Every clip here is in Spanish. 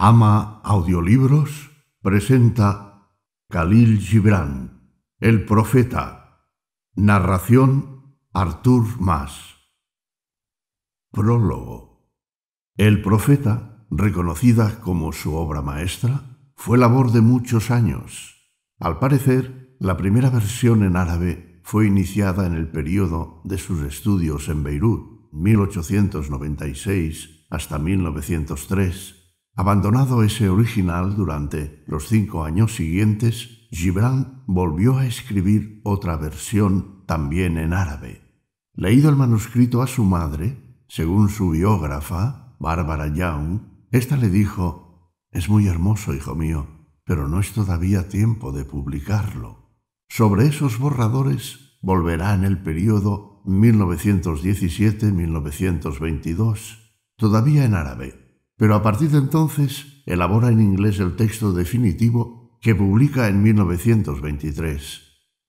Ama Audiolibros presenta Khalil Gibran, El Profeta. Narración Artur Mas. Prólogo. El Profeta, reconocida como su obra maestra, fue labor de muchos años. Al parecer, la primera versión en árabe fue iniciada en el periodo de sus estudios en Beirut, 1896 hasta 1903 Abandonado ese original durante los cinco años siguientes, Gibran volvió a escribir otra versión también en árabe. Leído el manuscrito a su madre, según su biógrafa, Bárbara Young, ésta le dijo, Es muy hermoso, hijo mío, pero no es todavía tiempo de publicarlo. Sobre esos borradores volverá en el periodo 1917-1922, todavía en árabe, pero a partir de entonces elabora en inglés el texto definitivo que publica en 1923.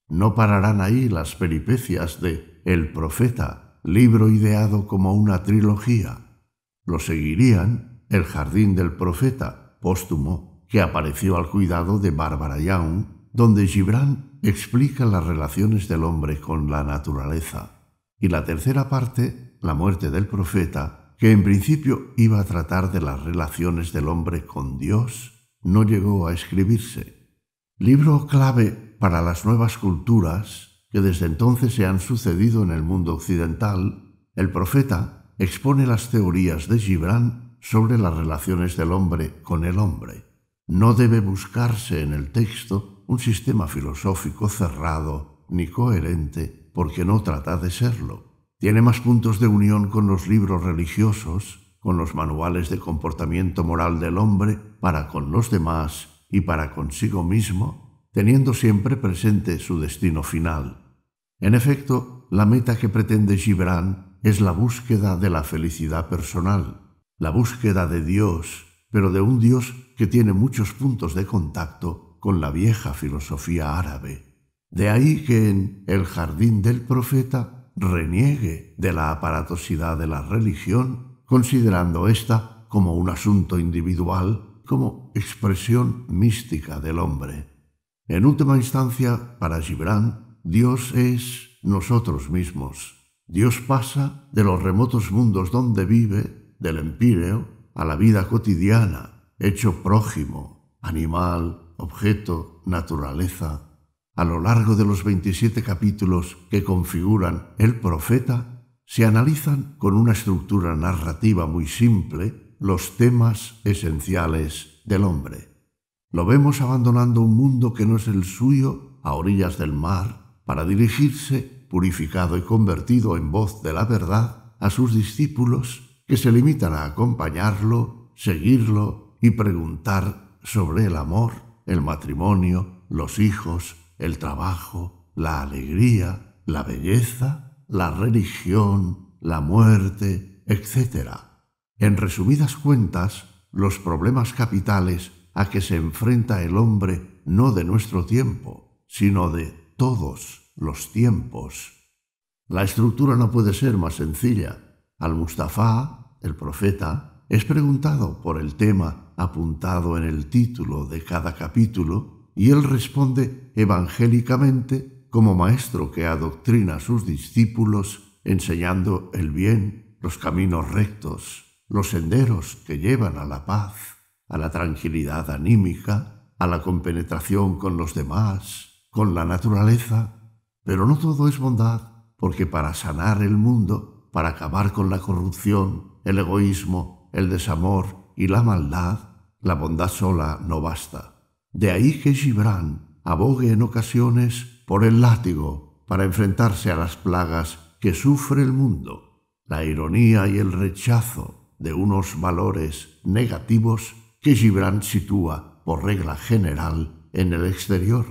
No pararán ahí las peripecias de El Profeta, libro ideado como una trilogía. Lo seguirían El Jardín del Profeta, póstumo, que apareció al cuidado de Barbara Young, donde Gibran explica las relaciones del hombre con la naturaleza. Y la tercera parte, La muerte del profeta, que en principio iba a tratar de las relaciones del hombre con Dios, no llegó a escribirse. Libro clave para las nuevas culturas que desde entonces se han sucedido en el mundo occidental, el profeta expone las teorías de Gibran sobre las relaciones del hombre con el hombre. No debe buscarse en el texto un sistema filosófico cerrado ni coherente porque no trata de serlo. Tiene más puntos de unión con los libros religiosos, con los manuales de comportamiento moral del hombre para con los demás y para consigo mismo, teniendo siempre presente su destino final. En efecto, la meta que pretende Gibran es la búsqueda de la felicidad personal, la búsqueda de Dios, pero de un Dios que tiene muchos puntos de contacto con la vieja filosofía árabe. De ahí que en El jardín del profeta reniegue de la aparatosidad de la religión, considerando ésta como un asunto individual, como expresión mística del hombre. En última instancia, para Gibran, Dios es nosotros mismos. Dios pasa de los remotos mundos donde vive, del empíreo, a la vida cotidiana, hecho prójimo, animal, objeto, naturaleza, a lo largo de los 27 capítulos que configuran El Profeta, se analizan con una estructura narrativa muy simple los temas esenciales del hombre. Lo vemos abandonando un mundo que no es el suyo a orillas del mar para dirigirse, purificado y convertido en voz de la verdad, a sus discípulos que se limitan a acompañarlo, seguirlo y preguntar sobre el amor, el matrimonio, los hijos, el trabajo, la alegría, la belleza, la religión, la muerte, etc. En resumidas cuentas, los problemas capitales a que se enfrenta el hombre no de nuestro tiempo, sino de todos los tiempos. La estructura no puede ser más sencilla. Al-Mustafa, el profeta, es preguntado por el tema apuntado en el título de cada capítulo y él responde evangélicamente como maestro que adoctrina a sus discípulos enseñando el bien, los caminos rectos, los senderos que llevan a la paz, a la tranquilidad anímica, a la compenetración con los demás, con la naturaleza. Pero no todo es bondad, porque para sanar el mundo, para acabar con la corrupción, el egoísmo, el desamor y la maldad, la bondad sola no basta. De ahí que Gibran abogue en ocasiones por el látigo para enfrentarse a las plagas que sufre el mundo, la ironía y el rechazo de unos valores negativos que Gibran sitúa, por regla general, en el exterior.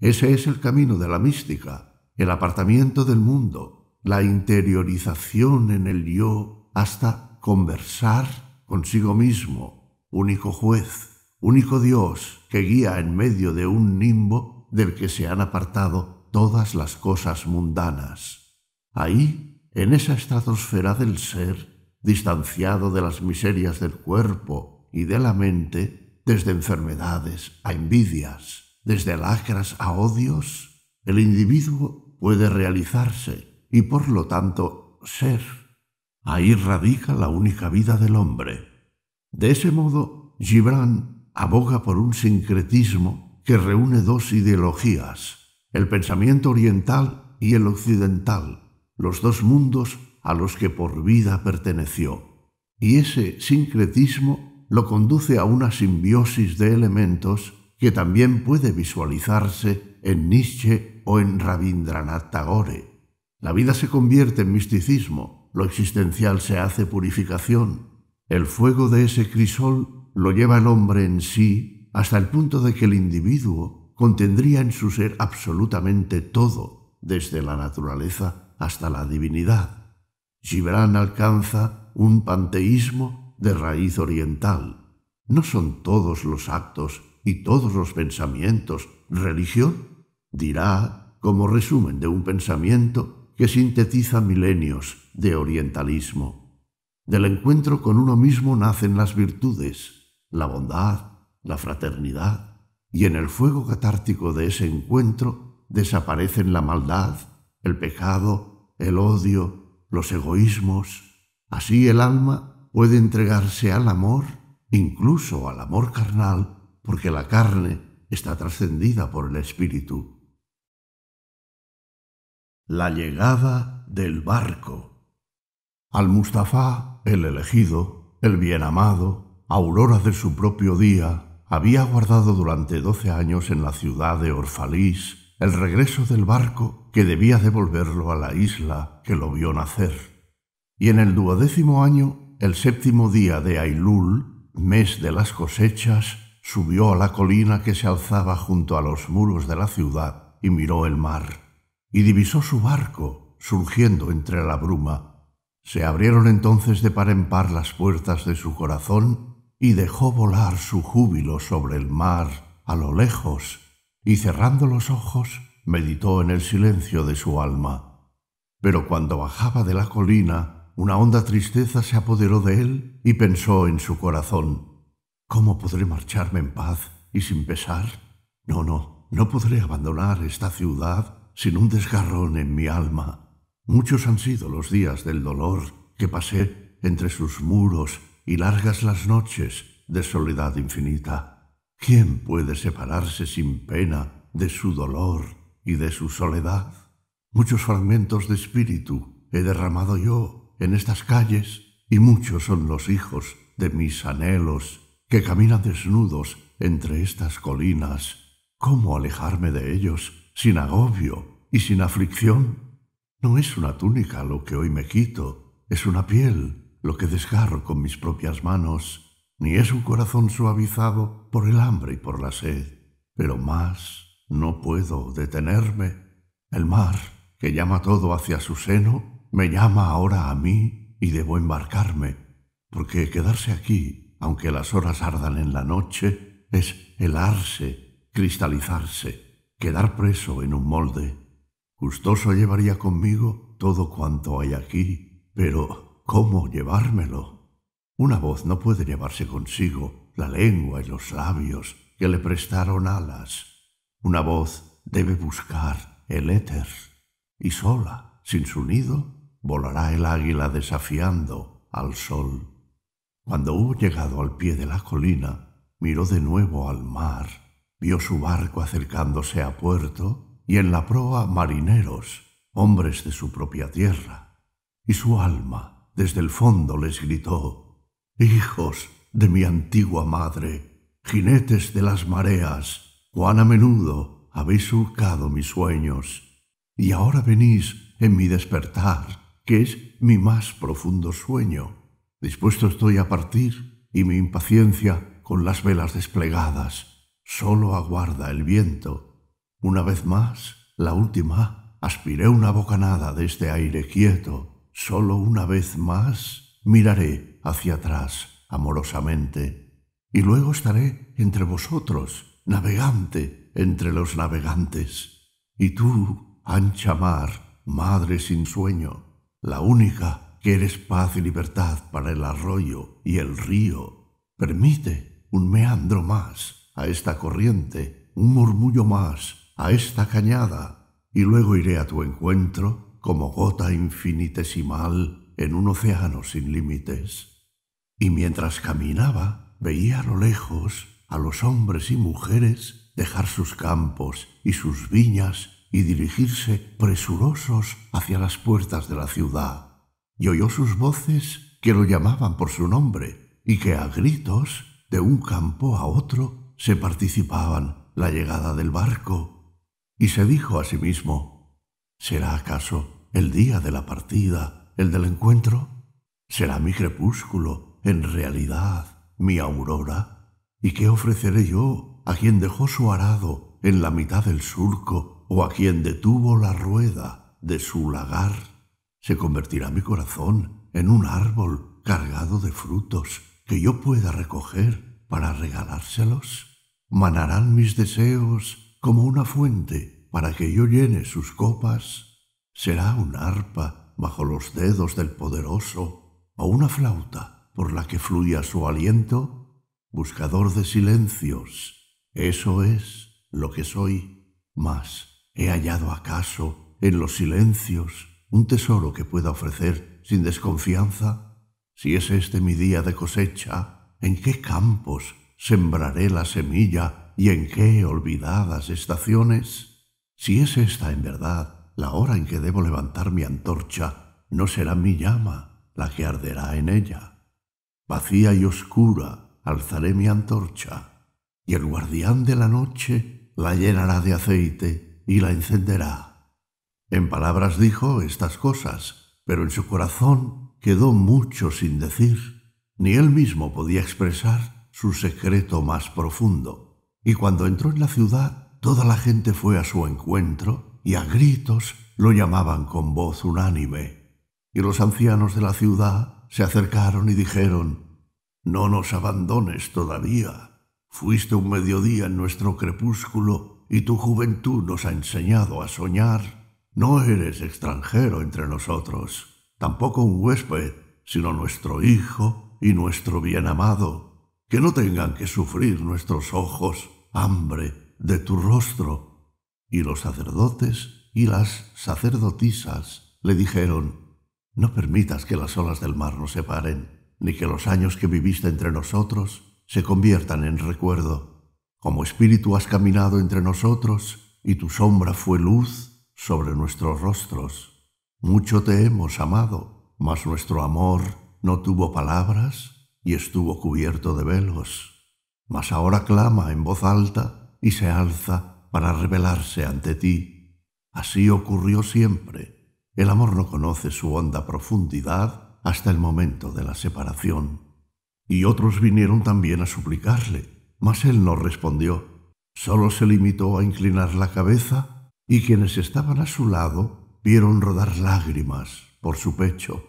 Ese es el camino de la mística, el apartamiento del mundo, la interiorización en el yo hasta conversar consigo mismo, único juez único Dios que guía en medio de un nimbo del que se han apartado todas las cosas mundanas. Ahí, en esa estratosfera del ser, distanciado de las miserias del cuerpo y de la mente, desde enfermedades a envidias, desde lacras a odios, el individuo puede realizarse y por lo tanto ser. Ahí radica la única vida del hombre. De ese modo, Gibran aboga por un sincretismo que reúne dos ideologías, el pensamiento oriental y el occidental, los dos mundos a los que por vida perteneció. Y ese sincretismo lo conduce a una simbiosis de elementos que también puede visualizarse en Nietzsche o en Rabindranath Tagore. La vida se convierte en misticismo, lo existencial se hace purificación, el fuego de ese crisol lo lleva el hombre en sí hasta el punto de que el individuo contendría en su ser absolutamente todo, desde la naturaleza hasta la divinidad. Gibran alcanza un panteísmo de raíz oriental. ¿No son todos los actos y todos los pensamientos religión? Dirá, como resumen de un pensamiento que sintetiza milenios de orientalismo. Del encuentro con uno mismo nacen las virtudes la bondad, la fraternidad, y en el fuego catártico de ese encuentro desaparecen la maldad, el pecado, el odio, los egoísmos. Así el alma puede entregarse al amor, incluso al amor carnal, porque la carne está trascendida por el espíritu. La llegada del barco. Al Mustafá, el elegido, el bien amado, Aurora de su propio día, había aguardado durante doce años en la ciudad de Orfalís el regreso del barco que debía devolverlo a la isla que lo vio nacer. Y en el duodécimo año, el séptimo día de Ailul, mes de las cosechas, subió a la colina que se alzaba junto a los muros de la ciudad y miró el mar, y divisó su barco surgiendo entre la bruma. Se abrieron entonces de par en par las puertas de su corazón y dejó volar su júbilo sobre el mar a lo lejos, y cerrando los ojos, meditó en el silencio de su alma. Pero cuando bajaba de la colina, una honda tristeza se apoderó de él y pensó en su corazón. ¿Cómo podré marcharme en paz y sin pesar? No, no, no podré abandonar esta ciudad sin un desgarrón en mi alma. Muchos han sido los días del dolor que pasé entre sus muros y largas las noches de soledad infinita. ¿Quién puede separarse sin pena de su dolor y de su soledad? Muchos fragmentos de espíritu he derramado yo en estas calles y muchos son los hijos de mis anhelos que caminan desnudos entre estas colinas. ¿Cómo alejarme de ellos sin agobio y sin aflicción? No es una túnica lo que hoy me quito, es una piel lo que desgarro con mis propias manos, ni es un corazón suavizado por el hambre y por la sed. Pero más no puedo detenerme. El mar, que llama todo hacia su seno, me llama ahora a mí y debo embarcarme, porque quedarse aquí, aunque las horas ardan en la noche, es helarse, cristalizarse, quedar preso en un molde. Gustoso llevaría conmigo todo cuanto hay aquí, pero ¿Cómo llevármelo? Una voz no puede llevarse consigo la lengua y los labios que le prestaron alas. Una voz debe buscar el éter, y sola, sin su nido, volará el águila desafiando al sol. Cuando hubo llegado al pie de la colina, miró de nuevo al mar, vio su barco acercándose a puerto y en la proa marineros, hombres de su propia tierra, y su alma desde el fondo les gritó, Hijos de mi antigua madre, jinetes de las mareas, cuán a menudo habéis surcado mis sueños, y ahora venís en mi despertar, que es mi más profundo sueño. Dispuesto estoy a partir, y mi impaciencia con las velas desplegadas, solo aguarda el viento. Una vez más, la última, aspiré una bocanada de este aire quieto, Solo una vez más miraré hacia atrás amorosamente, y luego estaré entre vosotros, navegante entre los navegantes. Y tú, ancha mar, madre sin sueño, la única que eres paz y libertad para el arroyo y el río, permite un meandro más a esta corriente, un murmullo más a esta cañada, y luego iré a tu encuentro como gota infinitesimal en un océano sin límites. Y mientras caminaba, veía a lo lejos a los hombres y mujeres dejar sus campos y sus viñas y dirigirse presurosos hacia las puertas de la ciudad. Y oyó sus voces que lo llamaban por su nombre y que a gritos, de un campo a otro, se participaban la llegada del barco. Y se dijo a sí mismo, ¿será acaso el día de la partida, el del encuentro? ¿Será mi crepúsculo, en realidad, mi aurora? ¿Y qué ofreceré yo a quien dejó su arado en la mitad del surco o a quien detuvo la rueda de su lagar? ¿Se convertirá mi corazón en un árbol cargado de frutos que yo pueda recoger para regalárselos? ¿Manarán mis deseos como una fuente para que yo llene sus copas? ¿Será un arpa bajo los dedos del poderoso o una flauta por la que fluya su aliento? Buscador de silencios, eso es lo que soy. Mas, ¿he hallado acaso en los silencios un tesoro que pueda ofrecer sin desconfianza? Si es este mi día de cosecha, ¿en qué campos sembraré la semilla y en qué olvidadas estaciones? Si es esta en verdad la hora en que debo levantar mi antorcha no será mi llama la que arderá en ella. Vacía y oscura alzaré mi antorcha, y el guardián de la noche la llenará de aceite y la encenderá. En palabras dijo estas cosas, pero en su corazón quedó mucho sin decir. Ni él mismo podía expresar su secreto más profundo. Y cuando entró en la ciudad, toda la gente fue a su encuentro y a gritos lo llamaban con voz unánime. Y los ancianos de la ciudad se acercaron y dijeron, No nos abandones todavía. Fuiste un mediodía en nuestro crepúsculo y tu juventud nos ha enseñado a soñar. No eres extranjero entre nosotros, tampoco un huésped, sino nuestro hijo y nuestro bien amado. Que no tengan que sufrir nuestros ojos hambre de tu rostro y los sacerdotes y las sacerdotisas le dijeron, No permitas que las olas del mar nos separen, ni que los años que viviste entre nosotros se conviertan en recuerdo. Como espíritu has caminado entre nosotros, y tu sombra fue luz sobre nuestros rostros. Mucho te hemos amado, mas nuestro amor no tuvo palabras y estuvo cubierto de velos. Mas ahora clama en voz alta y se alza para revelarse ante ti. Así ocurrió siempre. El amor no conoce su honda profundidad hasta el momento de la separación. Y otros vinieron también a suplicarle, mas él no respondió. Solo se limitó a inclinar la cabeza y quienes estaban a su lado vieron rodar lágrimas por su pecho.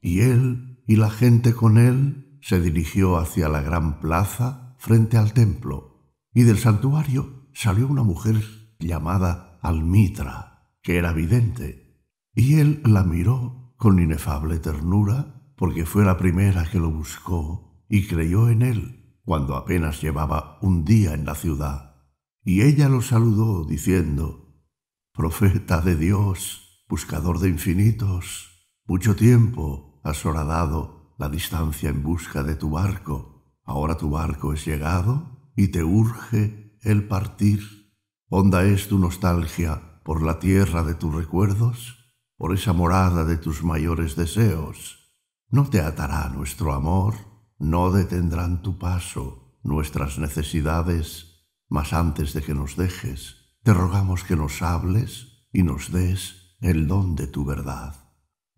Y él y la gente con él se dirigió hacia la gran plaza frente al templo y del santuario salió una mujer llamada Almitra, que era vidente, y él la miró con inefable ternura, porque fue la primera que lo buscó y creyó en él cuando apenas llevaba un día en la ciudad. Y ella lo saludó diciendo, Profeta de Dios, buscador de infinitos, mucho tiempo has horadado la distancia en busca de tu barco. Ahora tu barco es llegado y te urge el partir? ¿Honda es tu nostalgia por la tierra de tus recuerdos? ¿Por esa morada de tus mayores deseos? No te atará nuestro amor, no detendrán tu paso nuestras necesidades, mas antes de que nos dejes, te rogamos que nos hables y nos des el don de tu verdad.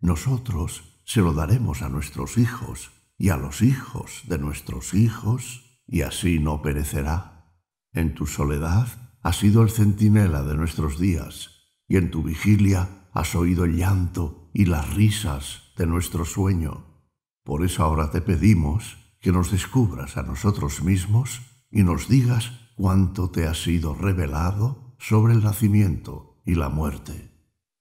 Nosotros se lo daremos a nuestros hijos y a los hijos de nuestros hijos, y así no perecerá. En tu soledad has sido el centinela de nuestros días, y en tu vigilia has oído el llanto y las risas de nuestro sueño. Por eso ahora te pedimos que nos descubras a nosotros mismos y nos digas cuánto te ha sido revelado sobre el nacimiento y la muerte.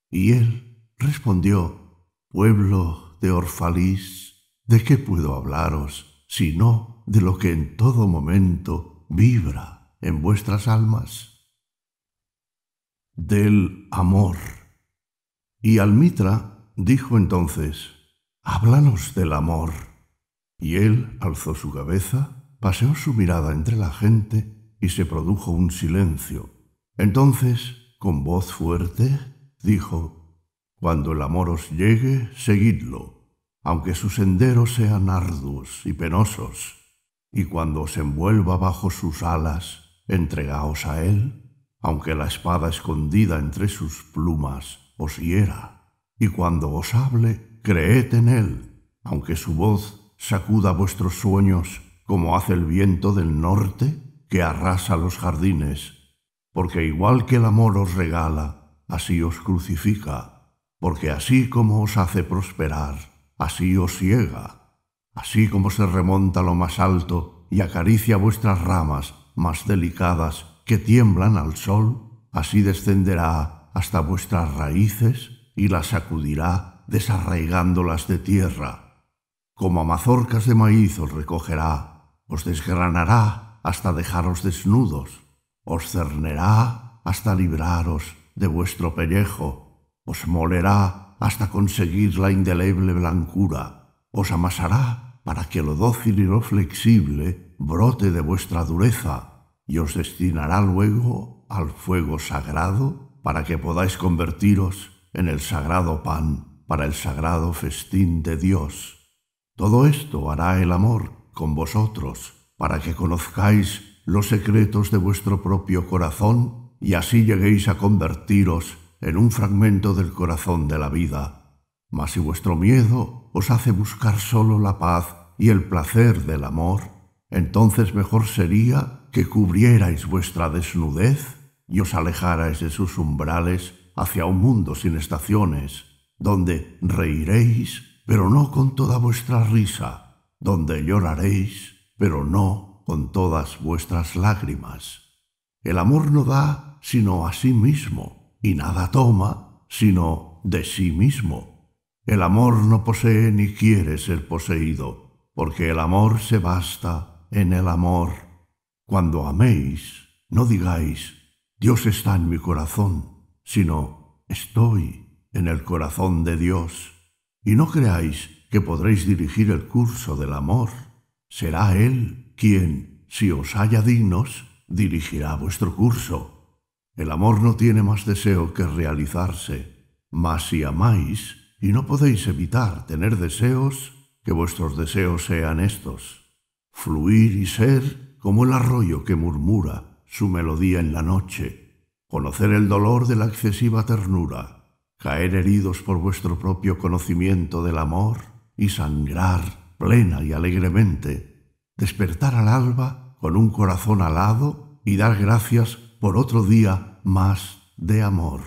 Y él respondió, Pueblo de Orfalís, ¿de qué puedo hablaros, sino de lo que en todo momento vibra en vuestras almas del amor. Y Almitra dijo entonces, Háblanos del amor. Y él alzó su cabeza, paseó su mirada entre la gente y se produjo un silencio. Entonces, con voz fuerte, dijo, Cuando el amor os llegue, seguidlo, aunque sus senderos sean arduos y penosos, y cuando os envuelva bajo sus alas, entregaos a él, aunque la espada escondida entre sus plumas os hiera. Y cuando os hable, creed en él, aunque su voz sacuda vuestros sueños como hace el viento del norte que arrasa los jardines, porque igual que el amor os regala, así os crucifica, porque así como os hace prosperar, así os ciega, así como se remonta lo más alto y acaricia vuestras ramas más delicadas que tiemblan al sol, así descenderá hasta vuestras raíces y las sacudirá desarraigándolas de tierra. Como a mazorcas de maíz os recogerá, os desgranará hasta dejaros desnudos, os cernerá hasta libraros de vuestro pellejo, os molerá hasta conseguir la indeleble blancura, os amasará para que lo dócil y lo flexible brote de vuestra dureza, y os destinará luego al fuego sagrado para que podáis convertiros en el sagrado pan para el sagrado festín de Dios. Todo esto hará el amor con vosotros para que conozcáis los secretos de vuestro propio corazón y así lleguéis a convertiros en un fragmento del corazón de la vida. Mas si vuestro miedo os hace buscar solo la paz y el placer del amor, entonces mejor sería que cubrierais vuestra desnudez y os alejarais de sus umbrales hacia un mundo sin estaciones, donde reiréis, pero no con toda vuestra risa, donde lloraréis, pero no con todas vuestras lágrimas. El amor no da sino a sí mismo, y nada toma sino de sí mismo. El amor no posee ni quiere ser poseído, porque el amor se basta en el amor. Cuando améis, no digáis, Dios está en mi corazón, sino, estoy en el corazón de Dios. Y no creáis que podréis dirigir el curso del amor. Será Él quien, si os haya dignos, dirigirá vuestro curso. El amor no tiene más deseo que realizarse, mas si amáis y no podéis evitar tener deseos, que vuestros deseos sean estos. Fluir y ser como el arroyo que murmura su melodía en la noche, conocer el dolor de la excesiva ternura, caer heridos por vuestro propio conocimiento del amor y sangrar plena y alegremente, despertar al alba con un corazón alado y dar gracias por otro día más de amor,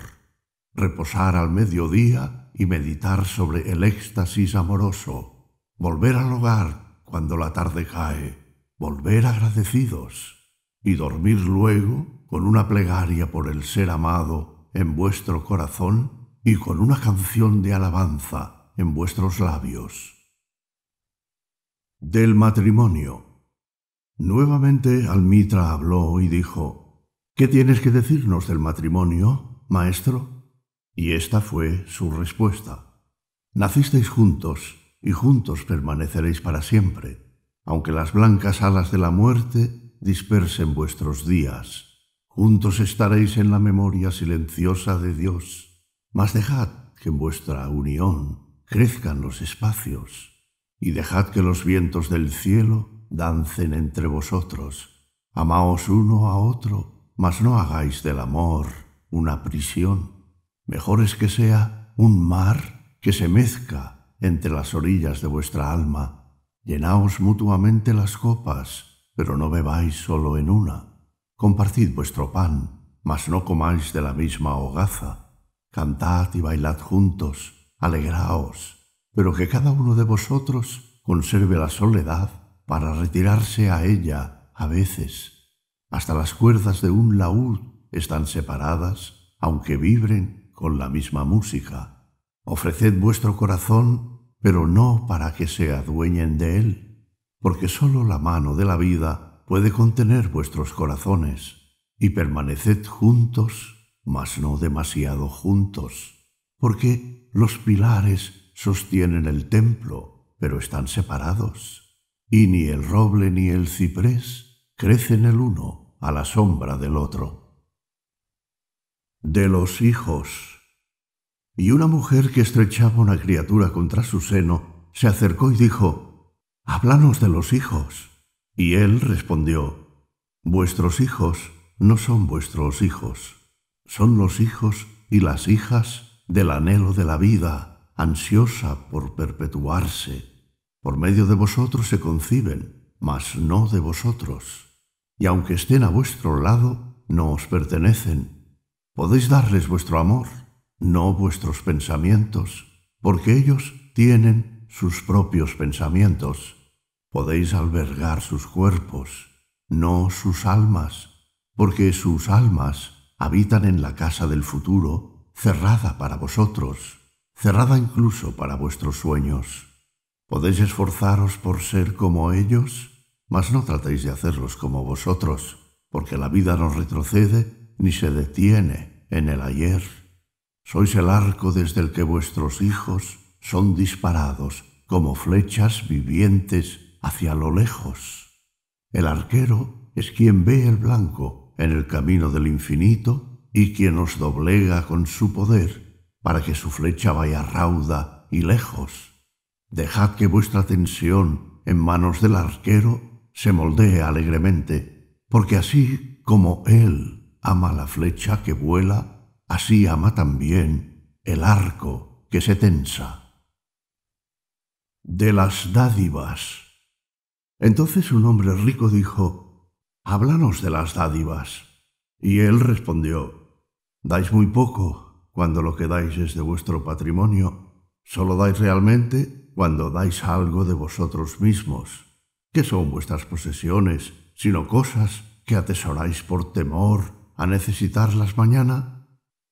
reposar al mediodía y meditar sobre el éxtasis amoroso, volver al hogar cuando la tarde cae, volver agradecidos y dormir luego con una plegaria por el ser amado en vuestro corazón y con una canción de alabanza en vuestros labios. Del matrimonio. Nuevamente Almitra habló y dijo, ¿Qué tienes que decirnos del matrimonio, maestro? Y esta fue su respuesta. Nacisteis juntos y juntos permaneceréis para siempre aunque las blancas alas de la muerte dispersen vuestros días. Juntos estaréis en la memoria silenciosa de Dios, mas dejad que en vuestra unión crezcan los espacios, y dejad que los vientos del cielo dancen entre vosotros. Amaos uno a otro, mas no hagáis del amor una prisión. Mejor es que sea un mar que se mezca entre las orillas de vuestra alma Llenaos mutuamente las copas, pero no bebáis solo en una. Compartid vuestro pan, mas no comáis de la misma hogaza. Cantad y bailad juntos, alegraos, pero que cada uno de vosotros conserve la soledad para retirarse a ella a veces. Hasta las cuerdas de un laúd están separadas, aunque vibren con la misma música. Ofreced vuestro corazón pero no para que se adueñen de él, porque sólo la mano de la vida puede contener vuestros corazones, y permaneced juntos, mas no demasiado juntos, porque los pilares sostienen el templo, pero están separados, y ni el roble ni el ciprés crecen el uno a la sombra del otro. De los hijos y una mujer que estrechaba una criatura contra su seno se acercó y dijo, Háblanos de los hijos. Y él respondió, Vuestros hijos no son vuestros hijos, son los hijos y las hijas del anhelo de la vida, ansiosa por perpetuarse. Por medio de vosotros se conciben, mas no de vosotros. Y aunque estén a vuestro lado, no os pertenecen. Podéis darles vuestro amor no vuestros pensamientos, porque ellos tienen sus propios pensamientos. Podéis albergar sus cuerpos, no sus almas, porque sus almas habitan en la casa del futuro, cerrada para vosotros, cerrada incluso para vuestros sueños. Podéis esforzaros por ser como ellos, mas no tratéis de hacerlos como vosotros, porque la vida no retrocede ni se detiene en el ayer. Sois el arco desde el que vuestros hijos son disparados como flechas vivientes hacia lo lejos. El arquero es quien ve el blanco en el camino del infinito y quien os doblega con su poder para que su flecha vaya rauda y lejos. Dejad que vuestra tensión en manos del arquero se moldee alegremente, porque así como él ama la flecha que vuela así ama también el arco que se tensa. De las dádivas. Entonces un hombre rico dijo, Háblanos de las dádivas. Y él respondió, Dais muy poco cuando lo que dais es de vuestro patrimonio, solo dais realmente cuando dais algo de vosotros mismos. ¿Qué son vuestras posesiones, sino cosas que atesoráis por temor a necesitarlas mañana?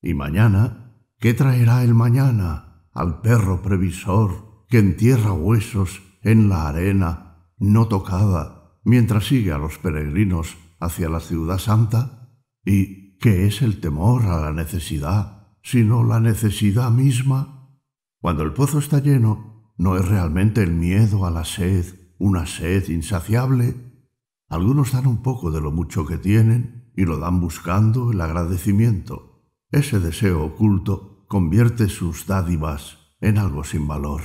¿Y mañana? ¿Qué traerá el mañana al perro previsor que entierra huesos en la arena no tocada mientras sigue a los peregrinos hacia la ciudad santa? ¿Y qué es el temor a la necesidad, sino la necesidad misma? Cuando el pozo está lleno, ¿no es realmente el miedo a la sed una sed insaciable? Algunos dan un poco de lo mucho que tienen y lo dan buscando el agradecimiento ese deseo oculto convierte sus dádivas en algo sin valor.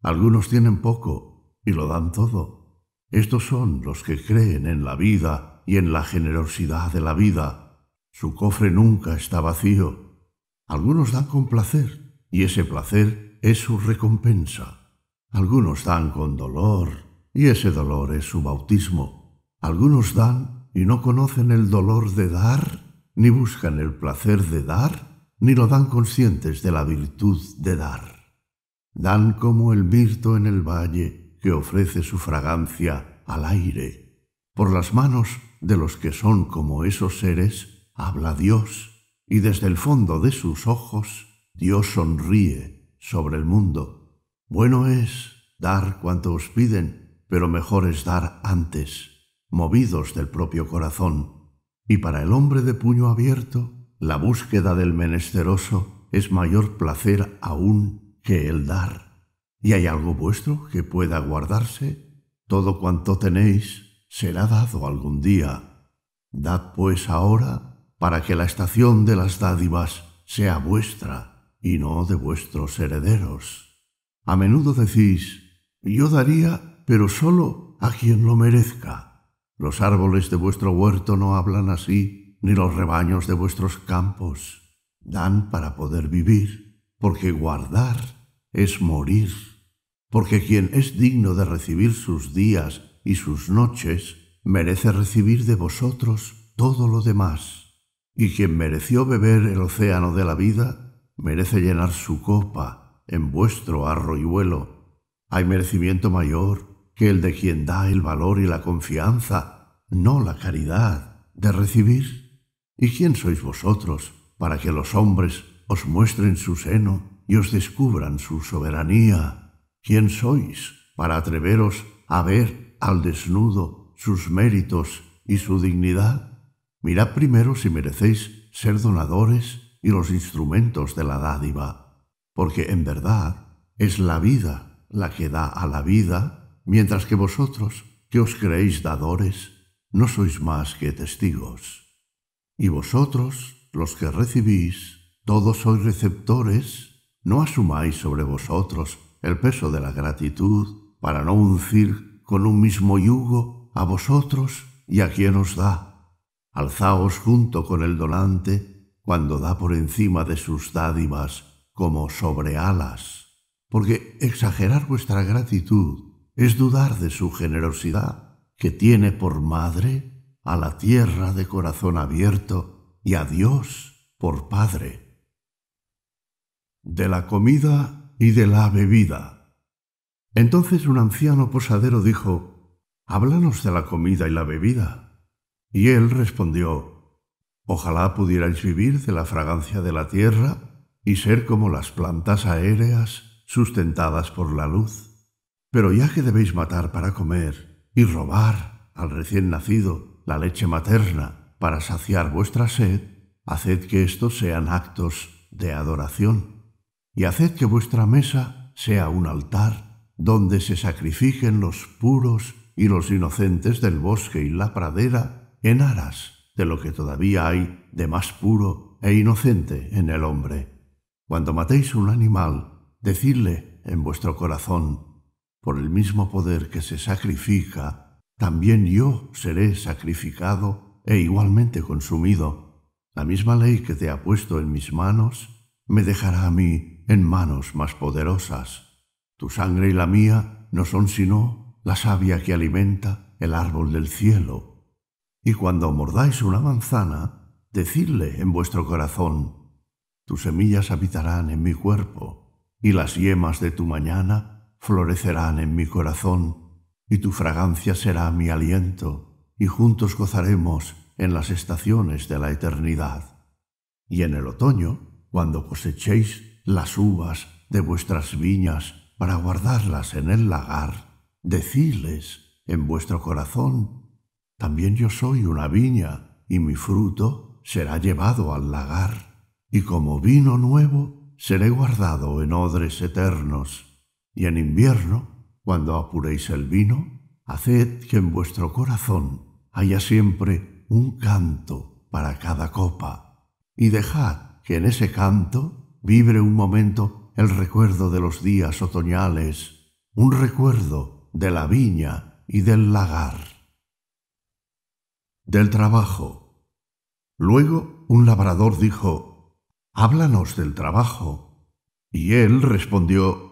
Algunos tienen poco y lo dan todo. Estos son los que creen en la vida y en la generosidad de la vida. Su cofre nunca está vacío. Algunos dan con placer y ese placer es su recompensa. Algunos dan con dolor y ese dolor es su bautismo. Algunos dan y no conocen el dolor de dar ni buscan el placer de dar, ni lo dan conscientes de la virtud de dar. Dan como el mirto en el valle que ofrece su fragancia al aire. Por las manos de los que son como esos seres, habla Dios, y desde el fondo de sus ojos, Dios sonríe sobre el mundo. Bueno es dar cuanto os piden, pero mejor es dar antes, movidos del propio corazón, y para el hombre de puño abierto, la búsqueda del menesteroso es mayor placer aún que el dar. ¿Y hay algo vuestro que pueda guardarse? Todo cuanto tenéis será dado algún día. Dad pues ahora para que la estación de las dádivas sea vuestra y no de vuestros herederos. A menudo decís, yo daría, pero solo a quien lo merezca. Los árboles de vuestro huerto no hablan así, ni los rebaños de vuestros campos. Dan para poder vivir, porque guardar es morir. Porque quien es digno de recibir sus días y sus noches, merece recibir de vosotros todo lo demás. Y quien mereció beber el océano de la vida, merece llenar su copa en vuestro arroyuelo. ¿Hay merecimiento mayor el de quien da el valor y la confianza, no la caridad, de recibir. ¿Y quién sois vosotros para que los hombres os muestren su seno y os descubran su soberanía? ¿Quién sois para atreveros a ver al desnudo sus méritos y su dignidad? Mirad primero si merecéis ser donadores y los instrumentos de la dádiva, porque en verdad es la vida la que da a la vida mientras que vosotros, que os creéis dadores, no sois más que testigos. Y vosotros, los que recibís, todos sois receptores, no asumáis sobre vosotros el peso de la gratitud para no uncir con un mismo yugo a vosotros y a quien os da. Alzaos junto con el donante cuando da por encima de sus dádivas como sobre alas, porque exagerar vuestra gratitud es dudar de su generosidad, que tiene por madre a la tierra de corazón abierto y a Dios por Padre. De la comida y de la bebida. Entonces un anciano posadero dijo, Háblanos de la comida y la bebida. Y él respondió, Ojalá pudierais vivir de la fragancia de la tierra y ser como las plantas aéreas sustentadas por la luz. Pero ya que debéis matar para comer y robar al recién nacido la leche materna para saciar vuestra sed, haced que estos sean actos de adoración y haced que vuestra mesa sea un altar donde se sacrifiquen los puros y los inocentes del bosque y la pradera en aras de lo que todavía hay de más puro e inocente en el hombre. Cuando matéis un animal, decidle en vuestro corazón, por el mismo poder que se sacrifica, también yo seré sacrificado e igualmente consumido. La misma ley que te ha puesto en mis manos, me dejará a mí en manos más poderosas. Tu sangre y la mía no son sino la savia que alimenta el árbol del cielo. Y cuando mordáis una manzana, decidle en vuestro corazón, tus semillas habitarán en mi cuerpo, y las yemas de tu mañana florecerán en mi corazón, y tu fragancia será mi aliento, y juntos gozaremos en las estaciones de la eternidad. Y en el otoño, cuando cosechéis las uvas de vuestras viñas para guardarlas en el lagar, deciles en vuestro corazón, también yo soy una viña, y mi fruto será llevado al lagar, y como vino nuevo seré guardado en odres eternos. Y en invierno, cuando apuréis el vino, haced que en vuestro corazón haya siempre un canto para cada copa, y dejad que en ese canto vibre un momento el recuerdo de los días otoñales, un recuerdo de la viña y del lagar. Del trabajo. Luego un labrador dijo, Háblanos del trabajo. Y él respondió,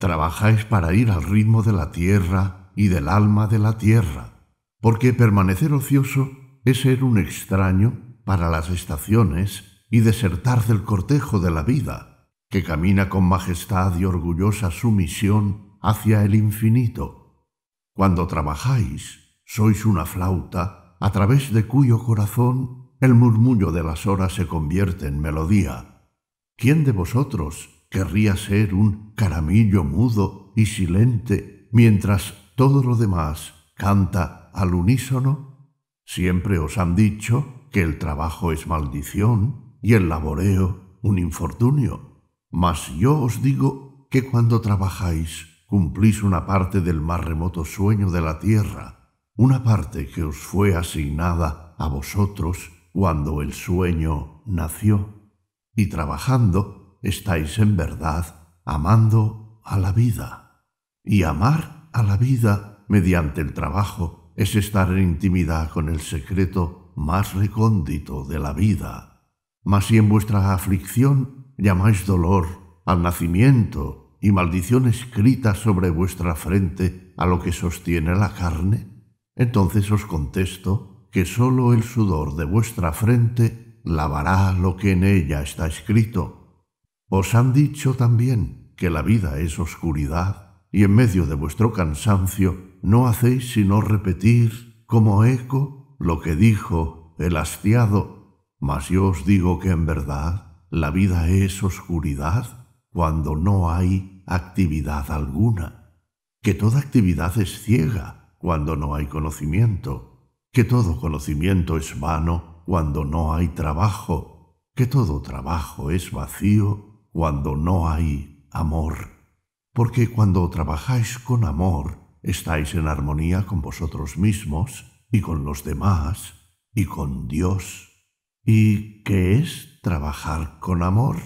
Trabajáis para ir al ritmo de la tierra y del alma de la tierra, porque permanecer ocioso es ser un extraño para las estaciones y desertar del cortejo de la vida, que camina con majestad y orgullosa sumisión hacia el infinito. Cuando trabajáis, sois una flauta a través de cuyo corazón el murmullo de las horas se convierte en melodía. ¿Quién de vosotros, Querría ser un caramillo mudo y silente mientras todo lo demás canta al unísono. Siempre os han dicho que el trabajo es maldición y el laboreo un infortunio. Mas yo os digo que cuando trabajáis cumplís una parte del más remoto sueño de la tierra, una parte que os fue asignada a vosotros cuando el sueño nació. Y trabajando estáis en verdad amando a la vida. Y amar a la vida mediante el trabajo es estar en intimidad con el secreto más recóndito de la vida. Mas si en vuestra aflicción llamáis dolor al nacimiento y maldición escrita sobre vuestra frente a lo que sostiene la carne, entonces os contesto que sólo el sudor de vuestra frente lavará lo que en ella está escrito os han dicho también que la vida es oscuridad y en medio de vuestro cansancio no hacéis sino repetir como eco lo que dijo el hastiado. Mas yo os digo que en verdad la vida es oscuridad cuando no hay actividad alguna, que toda actividad es ciega cuando no hay conocimiento, que todo conocimiento es vano cuando no hay trabajo, que todo trabajo es vacío cuando no hay amor. Porque cuando trabajáis con amor, estáis en armonía con vosotros mismos y con los demás y con Dios. ¿Y qué es trabajar con amor?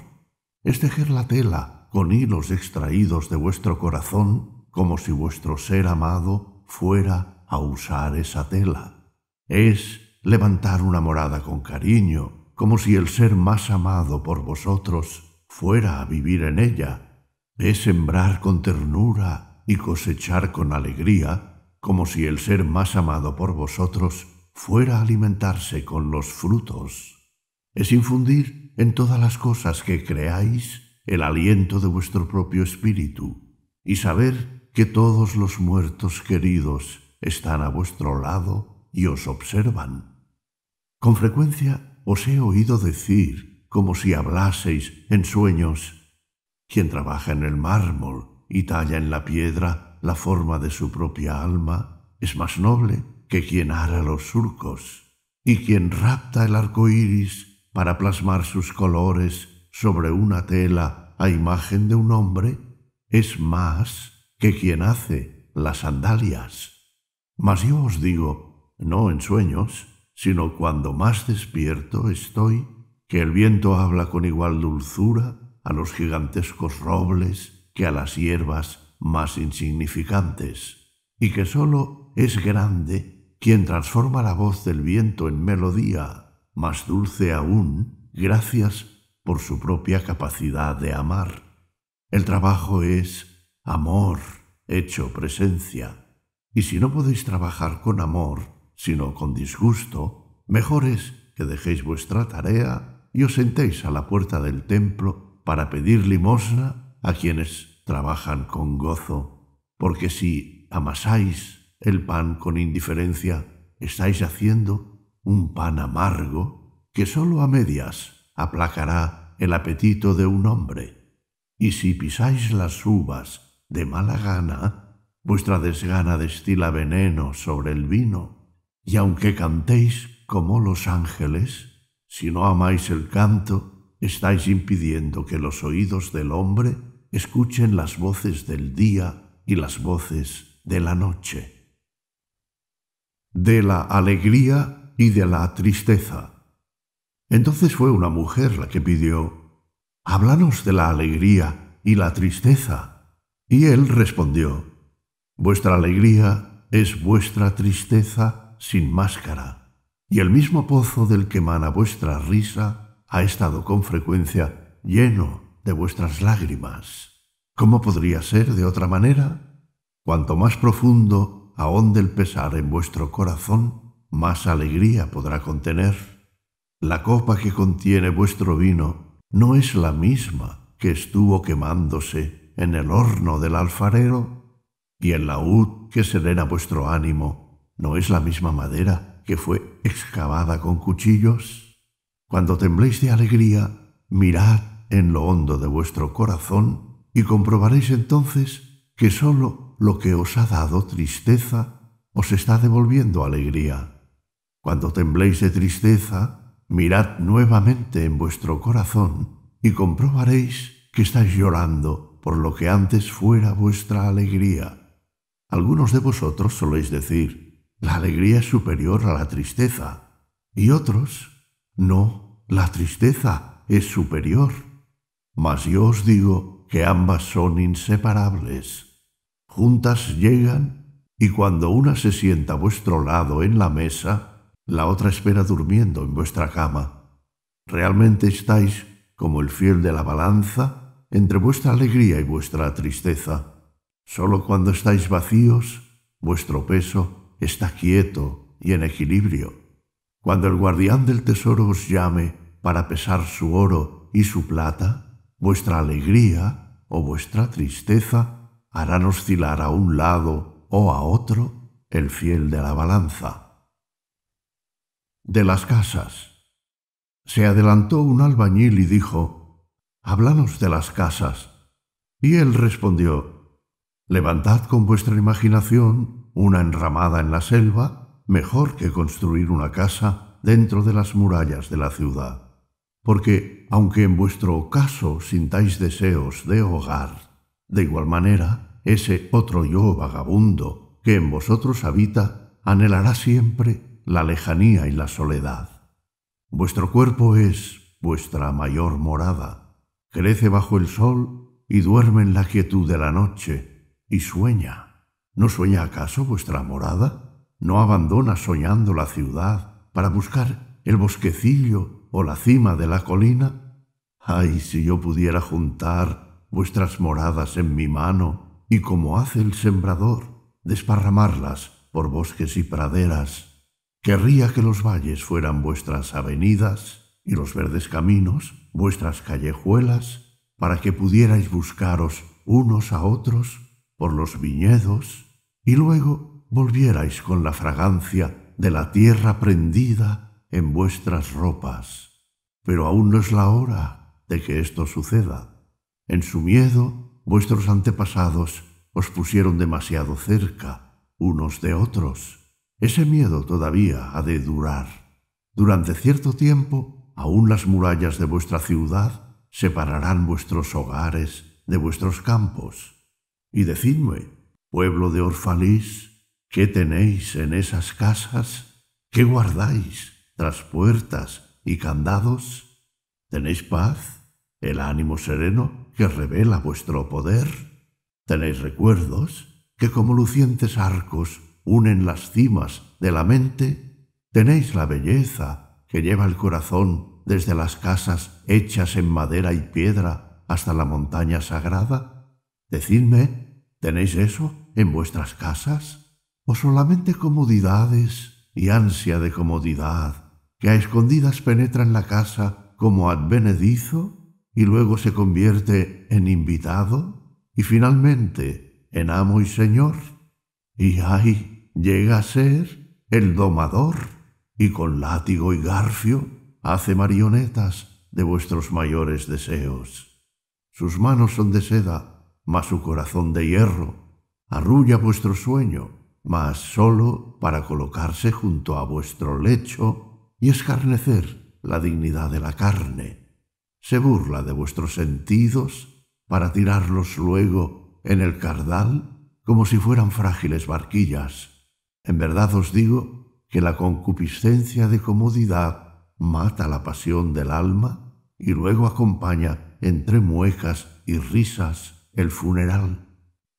Es tejer la tela con hilos extraídos de vuestro corazón como si vuestro ser amado fuera a usar esa tela. Es levantar una morada con cariño, como si el ser más amado por vosotros fuera a vivir en ella, de sembrar con ternura y cosechar con alegría, como si el ser más amado por vosotros fuera a alimentarse con los frutos. Es infundir en todas las cosas que creáis el aliento de vuestro propio espíritu y saber que todos los muertos queridos están a vuestro lado y os observan. Con frecuencia os he oído decir como si hablaseis en sueños. Quien trabaja en el mármol y talla en la piedra la forma de su propia alma es más noble que quien ara los surcos, y quien rapta el arco iris para plasmar sus colores sobre una tela a imagen de un hombre es más que quien hace las sandalias. Mas yo os digo, no en sueños, sino cuando más despierto estoy, que el viento habla con igual dulzura a los gigantescos robles que a las hierbas más insignificantes, y que sólo es grande quien transforma la voz del viento en melodía, más dulce aún gracias por su propia capacidad de amar. El trabajo es amor hecho presencia, y si no podéis trabajar con amor, sino con disgusto, mejor es que dejéis vuestra tarea y os sentéis a la puerta del templo para pedir limosna a quienes trabajan con gozo, porque si amasáis el pan con indiferencia, estáis haciendo un pan amargo que sólo a medias aplacará el apetito de un hombre. Y si pisáis las uvas de mala gana, vuestra desgana destila veneno sobre el vino, y aunque cantéis como los ángeles, si no amáis el canto, estáis impidiendo que los oídos del hombre escuchen las voces del día y las voces de la noche. De la alegría y de la tristeza. Entonces fue una mujer la que pidió, Háblanos de la alegría y la tristeza. Y él respondió, Vuestra alegría es vuestra tristeza sin máscara y el mismo pozo del que emana vuestra risa ha estado con frecuencia lleno de vuestras lágrimas. ¿Cómo podría ser de otra manera? Cuanto más profundo ahonde el pesar en vuestro corazón, más alegría podrá contener. La copa que contiene vuestro vino no es la misma que estuvo quemándose en el horno del alfarero, y el laúd que serena vuestro ánimo no es la misma madera que fue excavada con cuchillos? Cuando tembléis de alegría, mirad en lo hondo de vuestro corazón y comprobaréis entonces que sólo lo que os ha dado tristeza os está devolviendo alegría. Cuando tembléis de tristeza, mirad nuevamente en vuestro corazón y comprobaréis que estáis llorando por lo que antes fuera vuestra alegría. Algunos de vosotros soléis decir, la alegría es superior a la tristeza, y otros, no, la tristeza es superior. Mas yo os digo que ambas son inseparables. Juntas llegan, y cuando una se sienta a vuestro lado en la mesa, la otra espera durmiendo en vuestra cama. Realmente estáis como el fiel de la balanza entre vuestra alegría y vuestra tristeza. Solo cuando estáis vacíos, vuestro peso está quieto y en equilibrio. Cuando el guardián del tesoro os llame para pesar su oro y su plata, vuestra alegría o vuestra tristeza harán oscilar a un lado o a otro el fiel de la balanza. De las casas. Se adelantó un albañil y dijo, «Háblanos de las casas. Y él respondió, Levantad con vuestra imaginación una enramada en la selva, mejor que construir una casa dentro de las murallas de la ciudad. Porque, aunque en vuestro caso sintáis deseos de hogar, de igual manera, ese otro yo vagabundo que en vosotros habita anhelará siempre la lejanía y la soledad. Vuestro cuerpo es vuestra mayor morada, crece bajo el sol y duerme en la quietud de la noche y sueña. ¿No sueña acaso vuestra morada? ¿No abandona soñando la ciudad para buscar el bosquecillo o la cima de la colina? Ay, si yo pudiera juntar vuestras moradas en mi mano y como hace el sembrador, desparramarlas por bosques y praderas. Querría que los valles fueran vuestras avenidas y los verdes caminos vuestras callejuelas, para que pudierais buscaros unos a otros los viñedos y luego volvierais con la fragancia de la tierra prendida en vuestras ropas. Pero aún no es la hora de que esto suceda. En su miedo, vuestros antepasados os pusieron demasiado cerca unos de otros. Ese miedo todavía ha de durar. Durante cierto tiempo, aún las murallas de vuestra ciudad separarán vuestros hogares de vuestros campos y decidme, pueblo de Orfalís, ¿qué tenéis en esas casas? ¿Qué guardáis tras puertas y candados? ¿Tenéis paz? ¿El ánimo sereno que revela vuestro poder? ¿Tenéis recuerdos que como lucientes arcos unen las cimas de la mente? ¿Tenéis la belleza que lleva el corazón desde las casas hechas en madera y piedra hasta la montaña sagrada? Decidme ¿Tenéis eso en vuestras casas? ¿O solamente comodidades y ansia de comodidad que a escondidas penetra en la casa como advenedizo y luego se convierte en invitado y finalmente en amo y señor? Y ay, llega a ser el domador y con látigo y garfio hace marionetas de vuestros mayores deseos. Sus manos son de seda mas su corazón de hierro arrulla vuestro sueño, mas sólo para colocarse junto a vuestro lecho y escarnecer la dignidad de la carne. Se burla de vuestros sentidos para tirarlos luego en el cardal como si fueran frágiles barquillas. En verdad os digo que la concupiscencia de comodidad mata la pasión del alma y luego acompaña entre muecas y risas el funeral.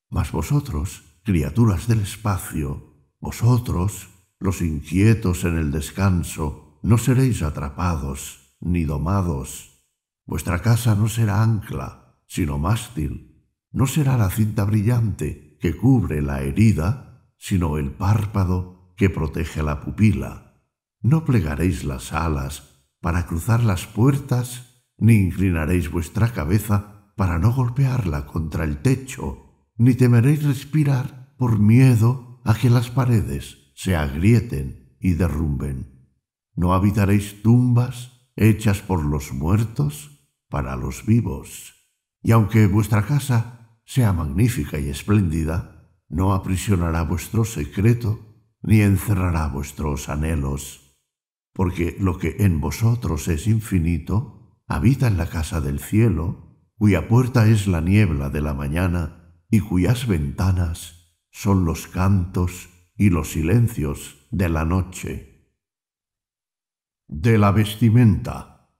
Mas vosotros, criaturas del espacio, vosotros, los inquietos en el descanso, no seréis atrapados ni domados. Vuestra casa no será ancla, sino mástil. No será la cinta brillante que cubre la herida, sino el párpado que protege la pupila. No plegaréis las alas para cruzar las puertas, ni inclinaréis vuestra cabeza para no golpearla contra el techo, ni temeréis respirar por miedo a que las paredes se agrieten y derrumben. No habitaréis tumbas hechas por los muertos para los vivos. Y aunque vuestra casa sea magnífica y espléndida, no aprisionará vuestro secreto ni encerrará vuestros anhelos, porque lo que en vosotros es infinito habita en la casa del cielo cuya puerta es la niebla de la mañana y cuyas ventanas son los cantos y los silencios de la noche. De la vestimenta.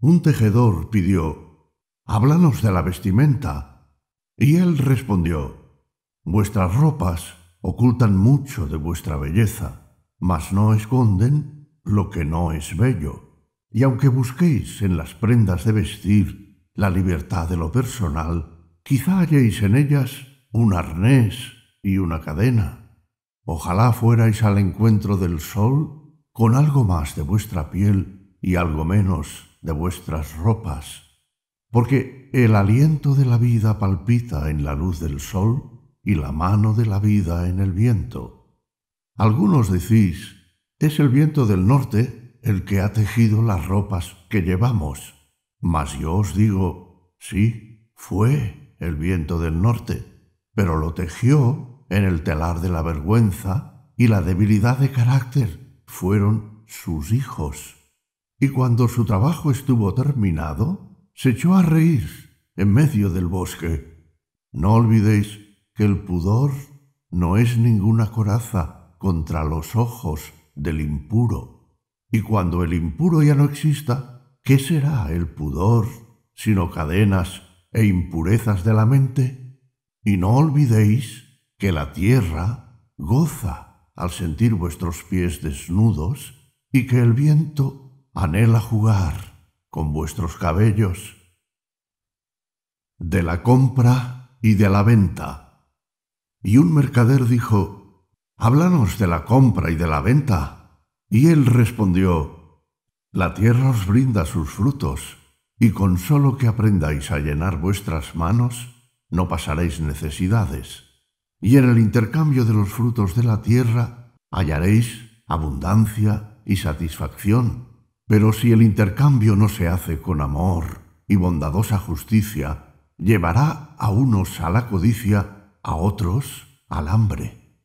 Un tejedor pidió, Háblanos de la vestimenta. Y él respondió, Vuestras ropas ocultan mucho de vuestra belleza, mas no esconden lo que no es bello. Y aunque busquéis en las prendas de vestir la libertad de lo personal, quizá halléis en ellas un arnés y una cadena. Ojalá fuerais al encuentro del sol con algo más de vuestra piel y algo menos de vuestras ropas, porque el aliento de la vida palpita en la luz del sol y la mano de la vida en el viento. Algunos decís, es el viento del norte el que ha tejido las ropas que llevamos. Mas yo os digo, sí, fue el viento del norte, pero lo tejió en el telar de la vergüenza y la debilidad de carácter fueron sus hijos. Y cuando su trabajo estuvo terminado, se echó a reír en medio del bosque. No olvidéis que el pudor no es ninguna coraza contra los ojos del impuro. Y cuando el impuro ya no exista, ¿Qué será el pudor sino cadenas e impurezas de la mente? Y no olvidéis que la tierra goza al sentir vuestros pies desnudos y que el viento anhela jugar con vuestros cabellos. De la compra y de la venta. Y un mercader dijo, Háblanos de la compra y de la venta. Y él respondió, la tierra os brinda sus frutos, y con solo que aprendáis a llenar vuestras manos, no pasaréis necesidades, y en el intercambio de los frutos de la tierra hallaréis abundancia y satisfacción. Pero si el intercambio no se hace con amor y bondadosa justicia, llevará a unos a la codicia, a otros al hambre.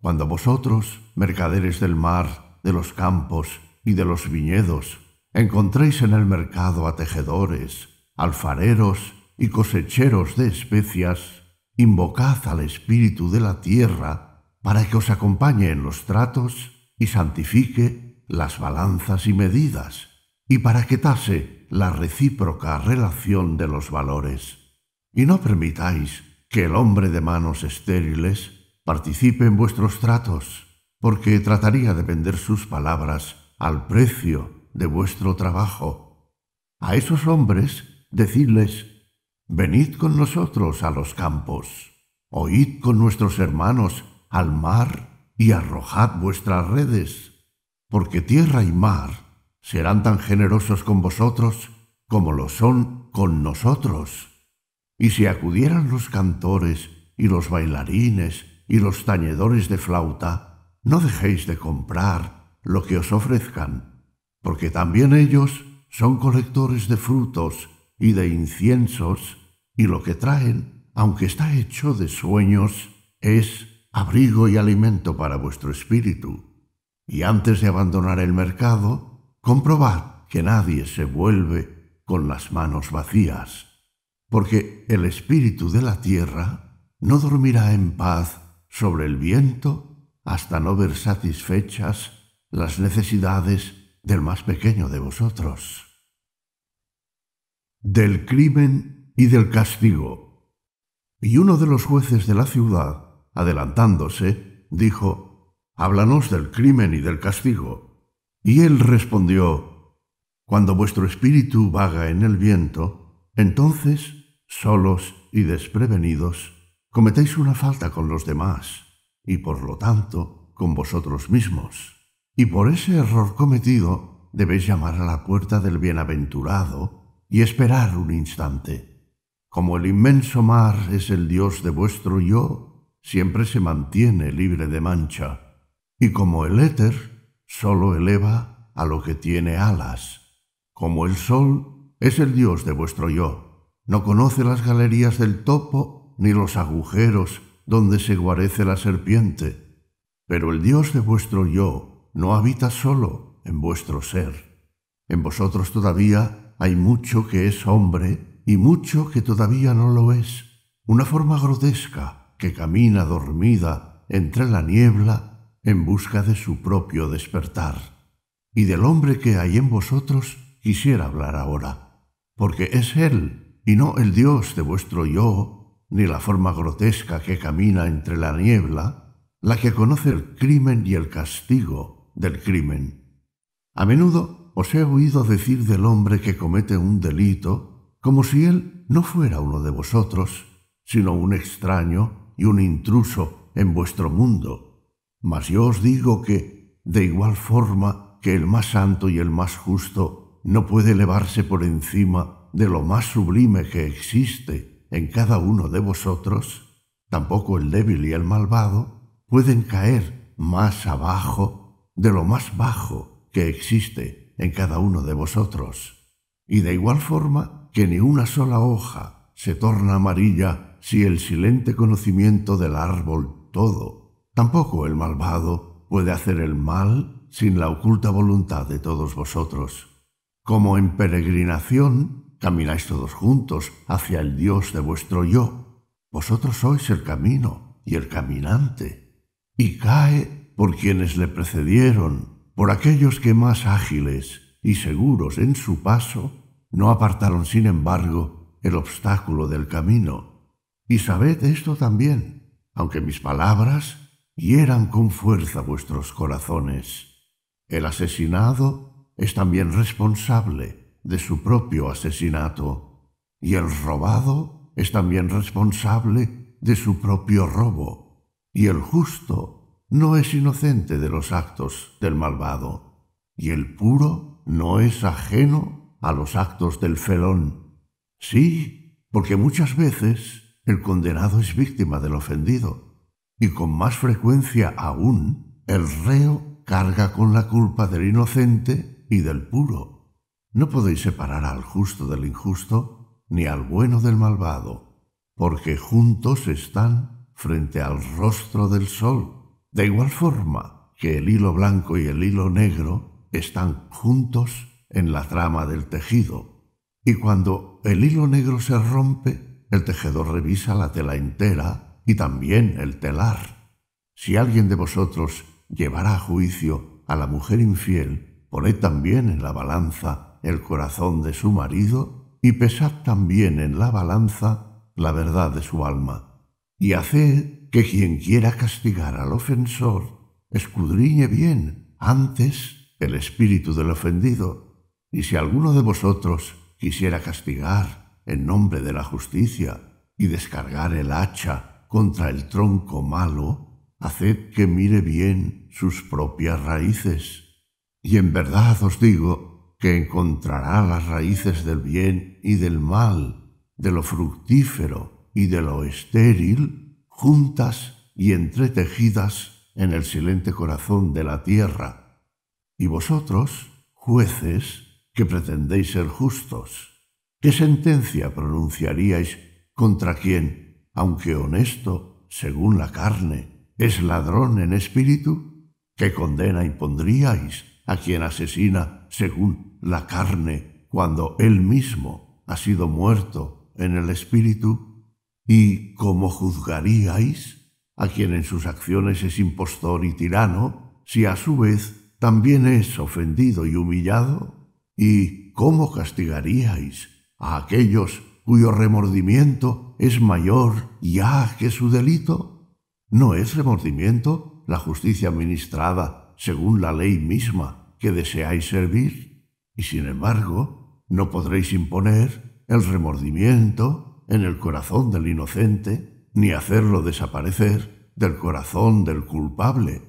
Cuando vosotros, mercaderes del mar, de los campos y de los viñedos. Encontréis en el mercado a tejedores, alfareros y cosecheros de especias. Invocad al espíritu de la tierra para que os acompañe en los tratos y santifique las balanzas y medidas, y para que tase la recíproca relación de los valores. Y no permitáis que el hombre de manos estériles participe en vuestros tratos, porque trataría de vender sus palabras al precio de vuestro trabajo. A esos hombres decidles, venid con nosotros a los campos, oíd con nuestros hermanos al mar y arrojad vuestras redes, porque tierra y mar serán tan generosos con vosotros como lo son con nosotros. Y si acudieran los cantores y los bailarines y los tañedores de flauta, no dejéis de comprar lo que os ofrezcan, porque también ellos son colectores de frutos y de inciensos, y lo que traen, aunque está hecho de sueños, es abrigo y alimento para vuestro espíritu. Y antes de abandonar el mercado, comprobad que nadie se vuelve con las manos vacías, porque el espíritu de la tierra no dormirá en paz sobre el viento hasta no ver satisfechas las necesidades del más pequeño de vosotros. Del crimen y del castigo. Y uno de los jueces de la ciudad, adelantándose, dijo, Háblanos del crimen y del castigo. Y él respondió, Cuando vuestro espíritu vaga en el viento, entonces, solos y desprevenidos, cometéis una falta con los demás, y por lo tanto, con vosotros mismos. Y por ese error cometido debes llamar a la puerta del bienaventurado y esperar un instante. Como el inmenso mar es el Dios de vuestro yo, siempre se mantiene libre de mancha, y como el éter solo eleva a lo que tiene alas. Como el sol es el Dios de vuestro yo, no conoce las galerías del topo ni los agujeros donde se guarece la serpiente, pero el Dios de vuestro yo no habita solo en vuestro ser. En vosotros todavía hay mucho que es hombre y mucho que todavía no lo es. Una forma grotesca que camina dormida entre la niebla en busca de su propio despertar. Y del hombre que hay en vosotros quisiera hablar ahora, porque es él y no el Dios de vuestro yo, ni la forma grotesca que camina entre la niebla, la que conoce el crimen y el castigo, del crimen. A menudo os he oído decir del hombre que comete un delito como si él no fuera uno de vosotros, sino un extraño y un intruso en vuestro mundo. Mas yo os digo que, de igual forma que el más santo y el más justo no puede elevarse por encima de lo más sublime que existe en cada uno de vosotros, tampoco el débil y el malvado pueden caer más abajo de lo más bajo que existe en cada uno de vosotros, y de igual forma que ni una sola hoja se torna amarilla si el silente conocimiento del árbol todo, tampoco el malvado puede hacer el mal sin la oculta voluntad de todos vosotros. Como en peregrinación, camináis todos juntos hacia el Dios de vuestro yo. Vosotros sois el camino y el caminante. Y cae por quienes le precedieron, por aquellos que más ágiles y seguros en su paso, no apartaron sin embargo el obstáculo del camino. Y sabed esto también, aunque mis palabras hieran con fuerza vuestros corazones. El asesinado es también responsable de su propio asesinato, y el robado es también responsable de su propio robo, y el justo no es inocente de los actos del malvado, y el puro no es ajeno a los actos del felón. Sí, porque muchas veces el condenado es víctima del ofendido, y con más frecuencia aún el reo carga con la culpa del inocente y del puro. No podéis separar al justo del injusto, ni al bueno del malvado, porque juntos están frente al rostro del sol. De igual forma que el hilo blanco y el hilo negro están juntos en la trama del tejido, y cuando el hilo negro se rompe, el tejedor revisa la tela entera y también el telar. Si alguien de vosotros llevará a juicio a la mujer infiel, poned también en la balanza el corazón de su marido y pesad también en la balanza la verdad de su alma. Y haced que quien quiera castigar al ofensor escudriñe bien antes el espíritu del ofendido. Y si alguno de vosotros quisiera castigar en nombre de la justicia y descargar el hacha contra el tronco malo, haced que mire bien sus propias raíces. Y en verdad os digo que encontrará las raíces del bien y del mal, de lo fructífero y de lo estéril, juntas y entretejidas en el silente corazón de la tierra. Y vosotros, jueces, que pretendéis ser justos, ¿qué sentencia pronunciaríais contra quien, aunque honesto, según la carne, es ladrón en espíritu? ¿Qué condena impondríais a quien asesina según la carne cuando él mismo ha sido muerto en el espíritu? ¿Y cómo juzgaríais a quien en sus acciones es impostor y tirano, si a su vez también es ofendido y humillado? ¿Y cómo castigaríais a aquellos cuyo remordimiento es mayor ya que su delito? ¿No es remordimiento la justicia administrada según la ley misma que deseáis servir? Y sin embargo, no podréis imponer el remordimiento en el corazón del inocente, ni hacerlo desaparecer del corazón del culpable.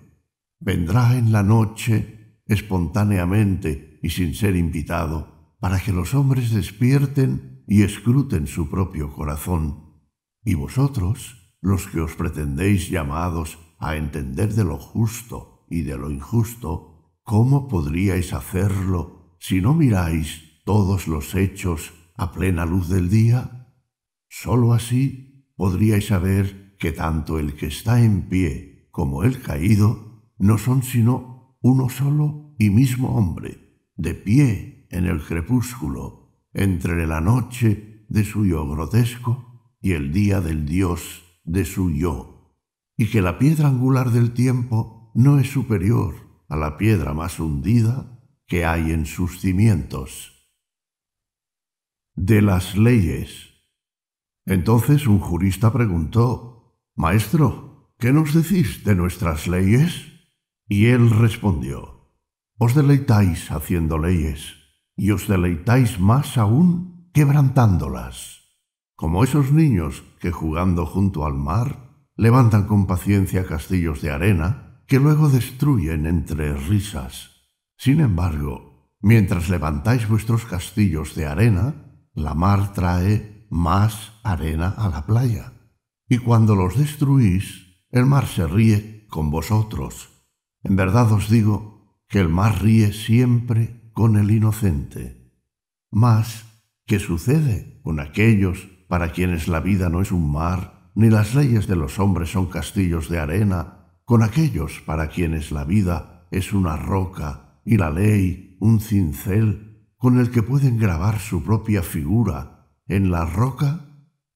Vendrá en la noche, espontáneamente y sin ser invitado, para que los hombres despierten y escruten su propio corazón. Y vosotros, los que os pretendéis llamados a entender de lo justo y de lo injusto, ¿cómo podríais hacerlo si no miráis todos los hechos a plena luz del día? Sólo así podríais saber que tanto el que está en pie como el caído no son sino uno solo y mismo hombre, de pie en el crepúsculo, entre la noche de su yo grotesco y el día del Dios de su yo, y que la piedra angular del tiempo no es superior a la piedra más hundida que hay en sus cimientos. De las leyes entonces un jurista preguntó, Maestro, ¿qué nos decís de nuestras leyes? Y él respondió, Os deleitáis haciendo leyes, y os deleitáis más aún quebrantándolas, como esos niños que jugando junto al mar levantan con paciencia castillos de arena que luego destruyen entre risas. Sin embargo, mientras levantáis vuestros castillos de arena, la mar trae más arena a la playa. Y cuando los destruís, el mar se ríe con vosotros. En verdad os digo que el mar ríe siempre con el inocente. Mas, ¿qué sucede con aquellos para quienes la vida no es un mar, ni las leyes de los hombres son castillos de arena, con aquellos para quienes la vida es una roca y la ley un cincel con el que pueden grabar su propia figura en la roca?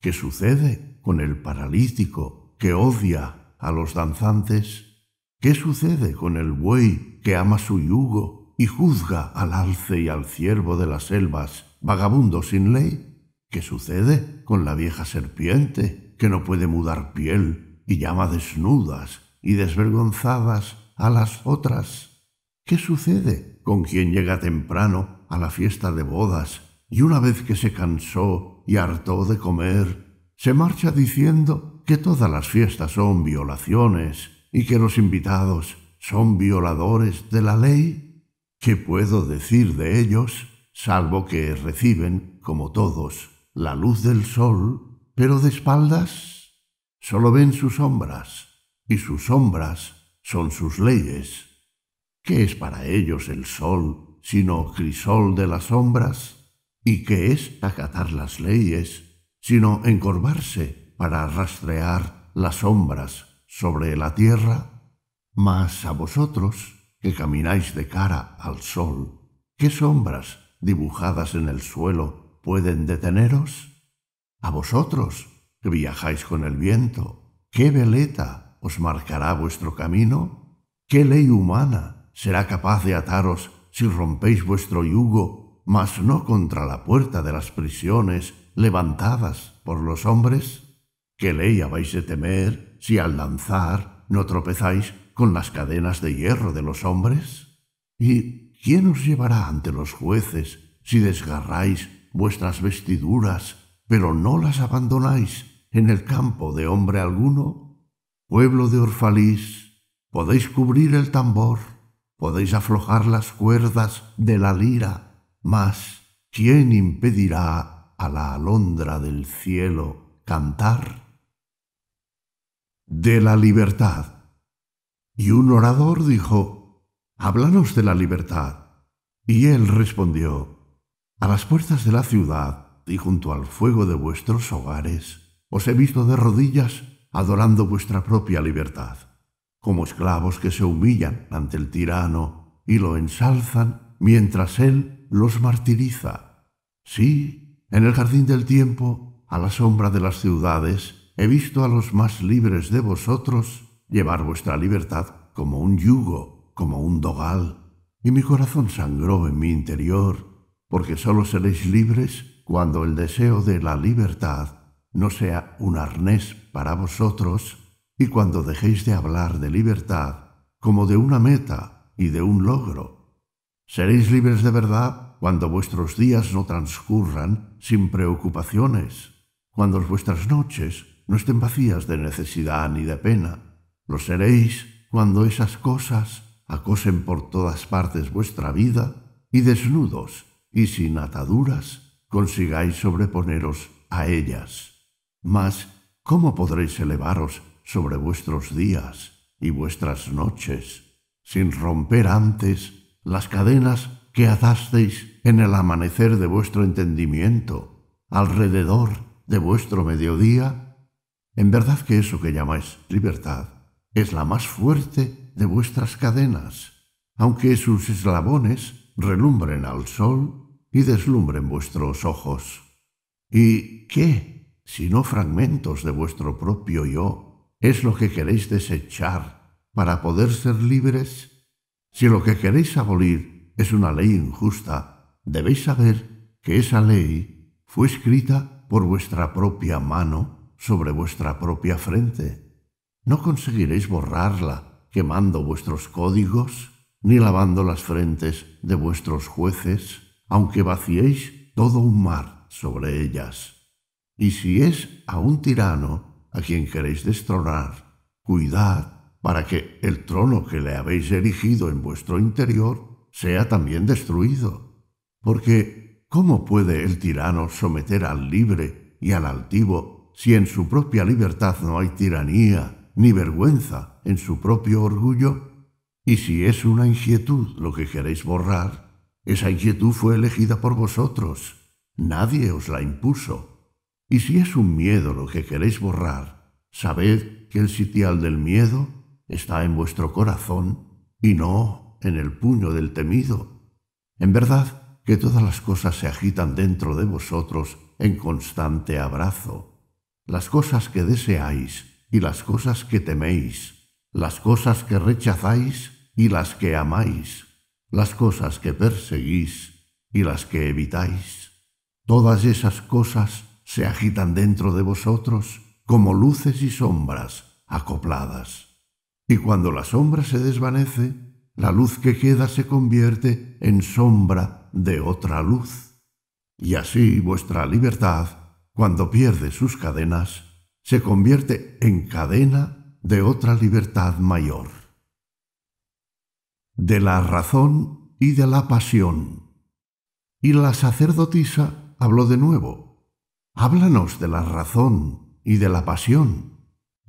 ¿Qué sucede con el paralítico que odia a los danzantes? ¿Qué sucede con el buey que ama su yugo y juzga al alce y al ciervo de las selvas, vagabundo sin ley? ¿Qué sucede con la vieja serpiente que no puede mudar piel y llama desnudas y desvergonzadas a las otras? ¿Qué sucede con quien llega temprano a la fiesta de bodas y una vez que se cansó y hartó de comer, se marcha diciendo que todas las fiestas son violaciones y que los invitados son violadores de la ley. ¿Qué puedo decir de ellos, salvo que reciben, como todos, la luz del sol, pero de espaldas? Solo ven sus sombras, y sus sombras son sus leyes. ¿Qué es para ellos el sol sino crisol de las sombras? y qué es acatar las leyes, sino encorvarse para rastrear las sombras sobre la tierra? Mas a vosotros, que camináis de cara al sol, ¿qué sombras dibujadas en el suelo pueden deteneros? A vosotros, que viajáis con el viento, ¿qué veleta os marcará vuestro camino? ¿Qué ley humana será capaz de ataros si rompéis vuestro yugo mas no contra la puerta de las prisiones levantadas por los hombres? ¿Qué ley habéis de temer si al lanzar no tropezáis con las cadenas de hierro de los hombres? ¿Y quién os llevará ante los jueces si desgarráis vuestras vestiduras, pero no las abandonáis en el campo de hombre alguno? Pueblo de Orfalís, podéis cubrir el tambor, podéis aflojar las cuerdas de la lira, mas, ¿quién impedirá a la alondra del cielo cantar? De la libertad. Y un orador dijo, Háblanos de la libertad. Y él respondió, A las puertas de la ciudad y junto al fuego de vuestros hogares os he visto de rodillas adorando vuestra propia libertad, como esclavos que se humillan ante el tirano y lo ensalzan mientras Él los martiriza. Sí, en el jardín del tiempo, a la sombra de las ciudades, he visto a los más libres de vosotros llevar vuestra libertad como un yugo, como un dogal, y mi corazón sangró en mi interior, porque sólo seréis libres cuando el deseo de la libertad no sea un arnés para vosotros, y cuando dejéis de hablar de libertad como de una meta y de un logro, Seréis libres de verdad cuando vuestros días no transcurran sin preocupaciones, cuando vuestras noches no estén vacías de necesidad ni de pena. Lo seréis cuando esas cosas acosen por todas partes vuestra vida y desnudos y sin ataduras consigáis sobreponeros a ellas. Mas, ¿cómo podréis elevaros sobre vuestros días y vuestras noches sin romper antes las cadenas que atasteis en el amanecer de vuestro entendimiento, alrededor de vuestro mediodía? En verdad que eso que llamáis libertad es la más fuerte de vuestras cadenas, aunque sus eslabones relumbren al sol y deslumbren vuestros ojos. ¿Y qué, si no fragmentos de vuestro propio yo, es lo que queréis desechar para poder ser libres? Si lo que queréis abolir es una ley injusta, debéis saber que esa ley fue escrita por vuestra propia mano sobre vuestra propia frente. No conseguiréis borrarla quemando vuestros códigos ni lavando las frentes de vuestros jueces, aunque vaciéis todo un mar sobre ellas. Y si es a un tirano a quien queréis destronar, cuidad para que el trono que le habéis erigido en vuestro interior sea también destruido. Porque, ¿cómo puede el tirano someter al libre y al altivo si en su propia libertad no hay tiranía ni vergüenza en su propio orgullo? Y si es una inquietud lo que queréis borrar, esa inquietud fue elegida por vosotros, nadie os la impuso. Y si es un miedo lo que queréis borrar, sabed que el sitial del miedo está en vuestro corazón y no en el puño del temido. En verdad que todas las cosas se agitan dentro de vosotros en constante abrazo. Las cosas que deseáis y las cosas que teméis, las cosas que rechazáis y las que amáis, las cosas que perseguís y las que evitáis. Todas esas cosas se agitan dentro de vosotros como luces y sombras acopladas y cuando la sombra se desvanece, la luz que queda se convierte en sombra de otra luz. Y así vuestra libertad, cuando pierde sus cadenas, se convierte en cadena de otra libertad mayor. De la razón y de la pasión. Y la sacerdotisa habló de nuevo. Háblanos de la razón y de la pasión.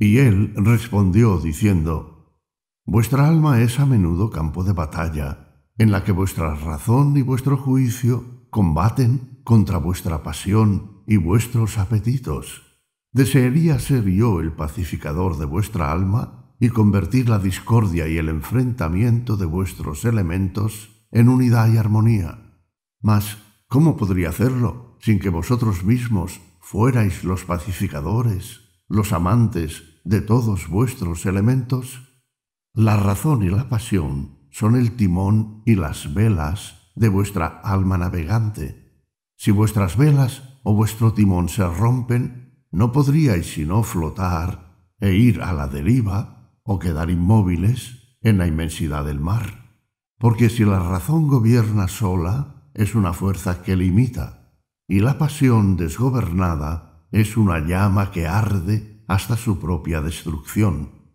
Y él respondió diciendo, Vuestra alma es a menudo campo de batalla, en la que vuestra razón y vuestro juicio combaten contra vuestra pasión y vuestros apetitos. ¿Desearía ser yo el pacificador de vuestra alma y convertir la discordia y el enfrentamiento de vuestros elementos en unidad y armonía? Mas, ¿cómo podría hacerlo sin que vosotros mismos fuerais los pacificadores, los amantes de todos vuestros elementos? La razón y la pasión son el timón y las velas de vuestra alma navegante. Si vuestras velas o vuestro timón se rompen, no podríais sino flotar e ir a la deriva o quedar inmóviles en la inmensidad del mar. Porque si la razón gobierna sola, es una fuerza que limita, y la pasión desgobernada es una llama que arde hasta su propia destrucción.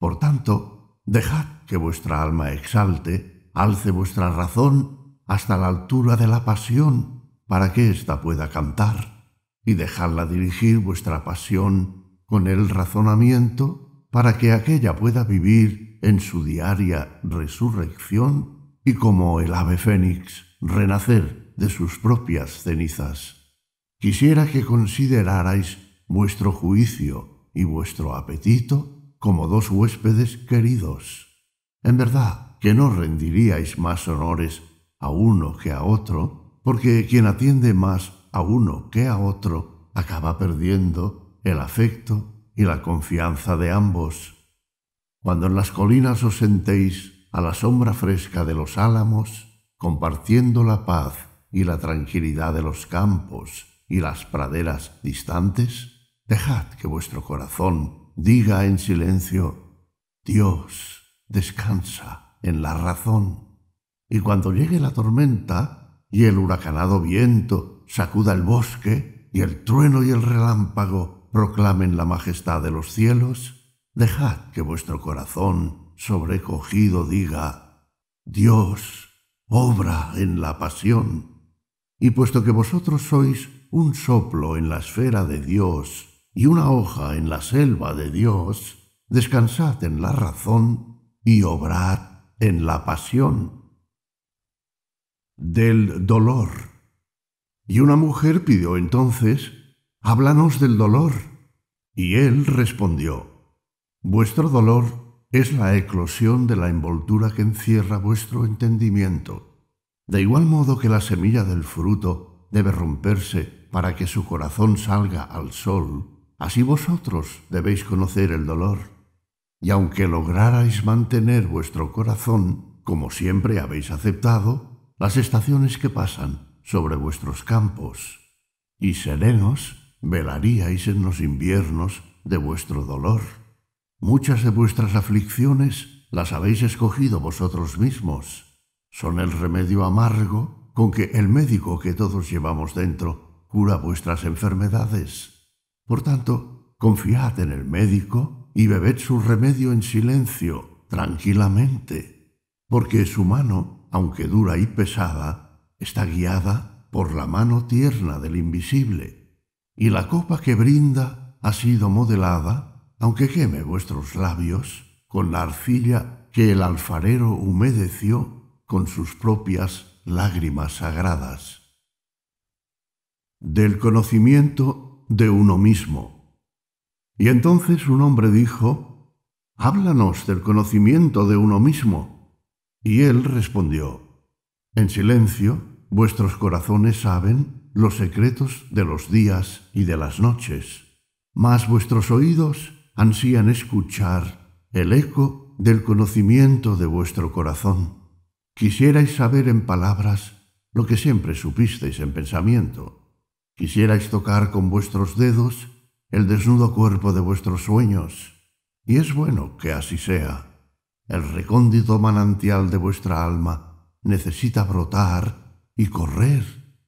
Por tanto, Dejad que vuestra alma exalte, alce vuestra razón hasta la altura de la pasión, para que ésta pueda cantar, y dejadla dirigir vuestra pasión con el razonamiento, para que aquella pueda vivir en su diaria resurrección y como el ave fénix renacer de sus propias cenizas. Quisiera que considerarais vuestro juicio y vuestro apetito como dos huéspedes queridos. En verdad que no rendiríais más honores a uno que a otro, porque quien atiende más a uno que a otro acaba perdiendo el afecto y la confianza de ambos. Cuando en las colinas os sentéis a la sombra fresca de los álamos, compartiendo la paz y la tranquilidad de los campos y las praderas distantes, dejad que vuestro corazón diga en silencio, Dios descansa en la razón. Y cuando llegue la tormenta y el huracanado viento sacuda el bosque y el trueno y el relámpago proclamen la majestad de los cielos, dejad que vuestro corazón sobrecogido diga, Dios obra en la pasión. Y puesto que vosotros sois un soplo en la esfera de Dios, y una hoja en la selva de Dios, descansad en la razón y obrad en la pasión. Del dolor. Y una mujer pidió entonces, háblanos del dolor. Y él respondió, vuestro dolor es la eclosión de la envoltura que encierra vuestro entendimiento. De igual modo que la semilla del fruto debe romperse para que su corazón salga al sol, Así vosotros debéis conocer el dolor. Y aunque lograrais mantener vuestro corazón, como siempre habéis aceptado, las estaciones que pasan sobre vuestros campos, y serenos velaríais en los inviernos de vuestro dolor. Muchas de vuestras aflicciones las habéis escogido vosotros mismos. Son el remedio amargo con que el médico que todos llevamos dentro cura vuestras enfermedades. Por tanto, confiad en el médico y bebed su remedio en silencio, tranquilamente, porque su mano, aunque dura y pesada, está guiada por la mano tierna del invisible, y la copa que brinda ha sido modelada, aunque queme vuestros labios, con la arcilla que el alfarero humedeció con sus propias lágrimas sagradas. Del conocimiento de uno mismo. Y entonces un hombre dijo, Háblanos del conocimiento de uno mismo. Y él respondió, En silencio, vuestros corazones saben los secretos de los días y de las noches, mas vuestros oídos ansían escuchar el eco del conocimiento de vuestro corazón. Quisierais saber en palabras lo que siempre supisteis en pensamiento Quisierais tocar con vuestros dedos el desnudo cuerpo de vuestros sueños, y es bueno que así sea. El recóndito manantial de vuestra alma necesita brotar y correr,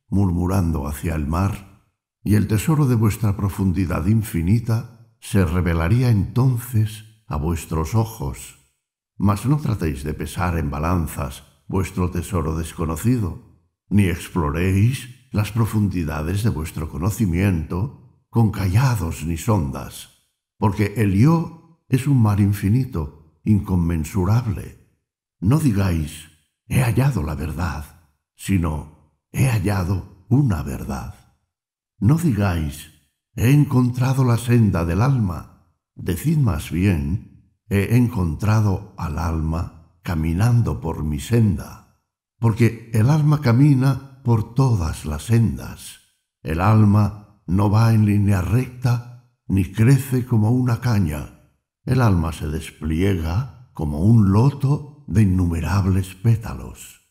murmurando hacia el mar, y el tesoro de vuestra profundidad infinita se revelaría entonces a vuestros ojos. Mas no tratéis de pesar en balanzas vuestro tesoro desconocido, ni exploréis las profundidades de vuestro conocimiento con callados ni sondas, porque el yo es un mar infinito, inconmensurable. No digáis, he hallado la verdad, sino, he hallado una verdad. No digáis, he encontrado la senda del alma, decid más bien, he encontrado al alma caminando por mi senda, porque el alma camina por todas las sendas. El alma no va en línea recta ni crece como una caña. El alma se despliega como un loto de innumerables pétalos.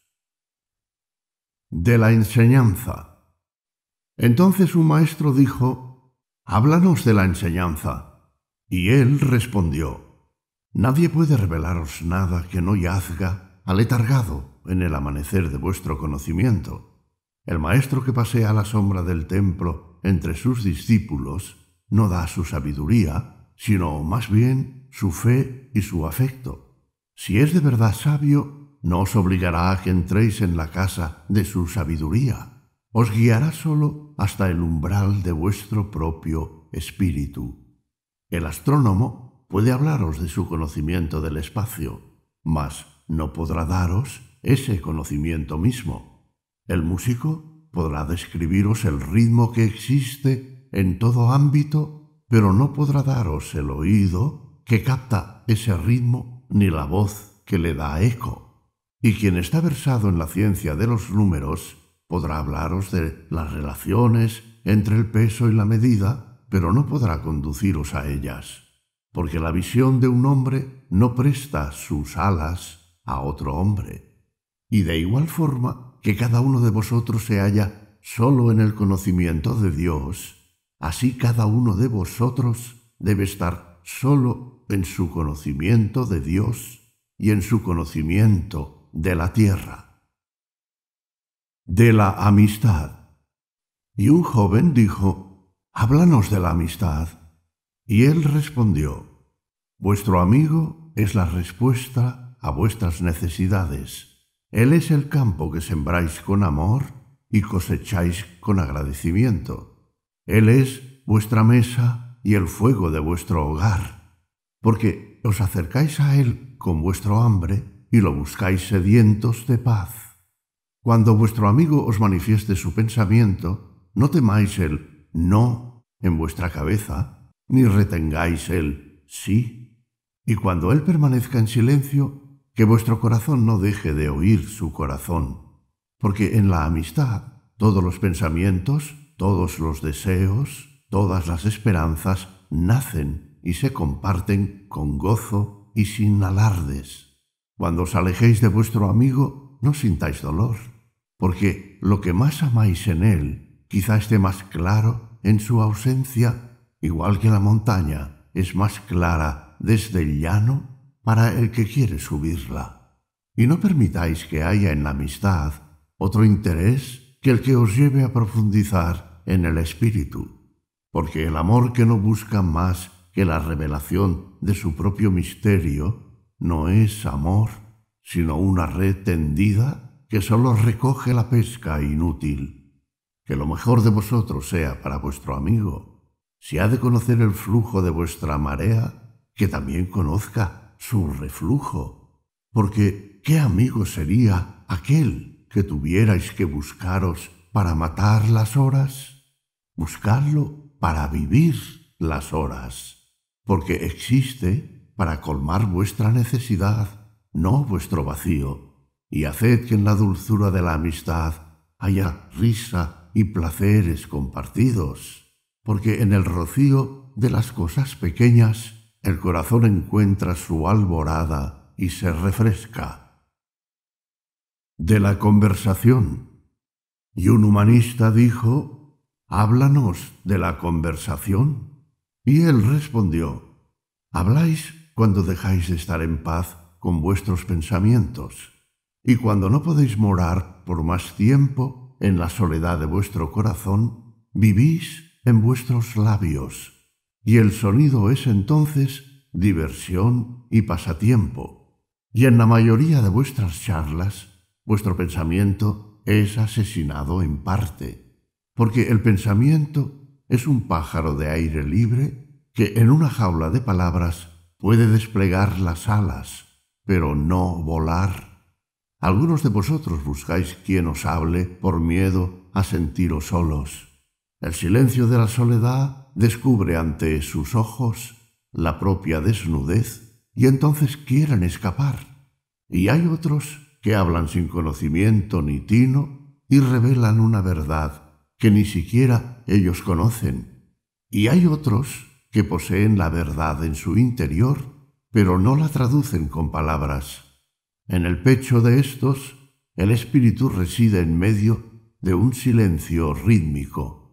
De la enseñanza. Entonces un maestro dijo, Háblanos de la enseñanza. Y él respondió, Nadie puede revelaros nada que no yazga aletargado en el amanecer de vuestro conocimiento. El maestro que pasea a la sombra del templo entre sus discípulos no da su sabiduría, sino más bien su fe y su afecto. Si es de verdad sabio, no os obligará a que entréis en la casa de su sabiduría. Os guiará solo hasta el umbral de vuestro propio espíritu. El astrónomo puede hablaros de su conocimiento del espacio, mas no podrá daros ese conocimiento mismo el músico podrá describiros el ritmo que existe en todo ámbito, pero no podrá daros el oído que capta ese ritmo ni la voz que le da eco. Y quien está versado en la ciencia de los números podrá hablaros de las relaciones entre el peso y la medida, pero no podrá conduciros a ellas, porque la visión de un hombre no presta sus alas a otro hombre. Y de igual forma, que cada uno de vosotros se halla solo en el conocimiento de Dios, así cada uno de vosotros debe estar solo en su conocimiento de Dios y en su conocimiento de la tierra. De la amistad. Y un joven dijo, Háblanos de la amistad. Y él respondió, Vuestro amigo es la respuesta a vuestras necesidades él es el campo que sembráis con amor y cosecháis con agradecimiento. Él es vuestra mesa y el fuego de vuestro hogar, porque os acercáis a Él con vuestro hambre y lo buscáis sedientos de paz. Cuando vuestro amigo os manifieste su pensamiento, no temáis el no en vuestra cabeza, ni retengáis el sí. Y cuando Él permanezca en silencio, que vuestro corazón no deje de oír su corazón, porque en la amistad todos los pensamientos, todos los deseos, todas las esperanzas nacen y se comparten con gozo y sin alardes. Cuando os alejéis de vuestro amigo, no sintáis dolor, porque lo que más amáis en él quizá esté más claro en su ausencia, igual que la montaña es más clara desde el llano para el que quiere subirla. Y no permitáis que haya en la amistad otro interés que el que os lleve a profundizar en el espíritu, porque el amor que no busca más que la revelación de su propio misterio no es amor, sino una red tendida que sólo recoge la pesca inútil. Que lo mejor de vosotros sea para vuestro amigo. Si ha de conocer el flujo de vuestra marea, que también conozca su reflujo, porque ¿qué amigo sería aquel que tuvierais que buscaros para matar las horas? Buscarlo para vivir las horas, porque existe para colmar vuestra necesidad, no vuestro vacío, y haced que en la dulzura de la amistad haya risa y placeres compartidos, porque en el rocío de las cosas pequeñas el corazón encuentra su alborada y se refresca. De la conversación. Y un humanista dijo, háblanos de la conversación. Y él respondió, habláis cuando dejáis de estar en paz con vuestros pensamientos, y cuando no podéis morar por más tiempo en la soledad de vuestro corazón, vivís en vuestros labios y el sonido es entonces diversión y pasatiempo. Y en la mayoría de vuestras charlas, vuestro pensamiento es asesinado en parte, porque el pensamiento es un pájaro de aire libre que en una jaula de palabras puede desplegar las alas, pero no volar. Algunos de vosotros buscáis quien os hable por miedo a sentiros solos. El silencio de la soledad descubre ante sus ojos la propia desnudez y entonces quieren escapar. Y hay otros que hablan sin conocimiento ni tino y revelan una verdad que ni siquiera ellos conocen. Y hay otros que poseen la verdad en su interior, pero no la traducen con palabras. En el pecho de estos, el espíritu reside en medio de un silencio rítmico.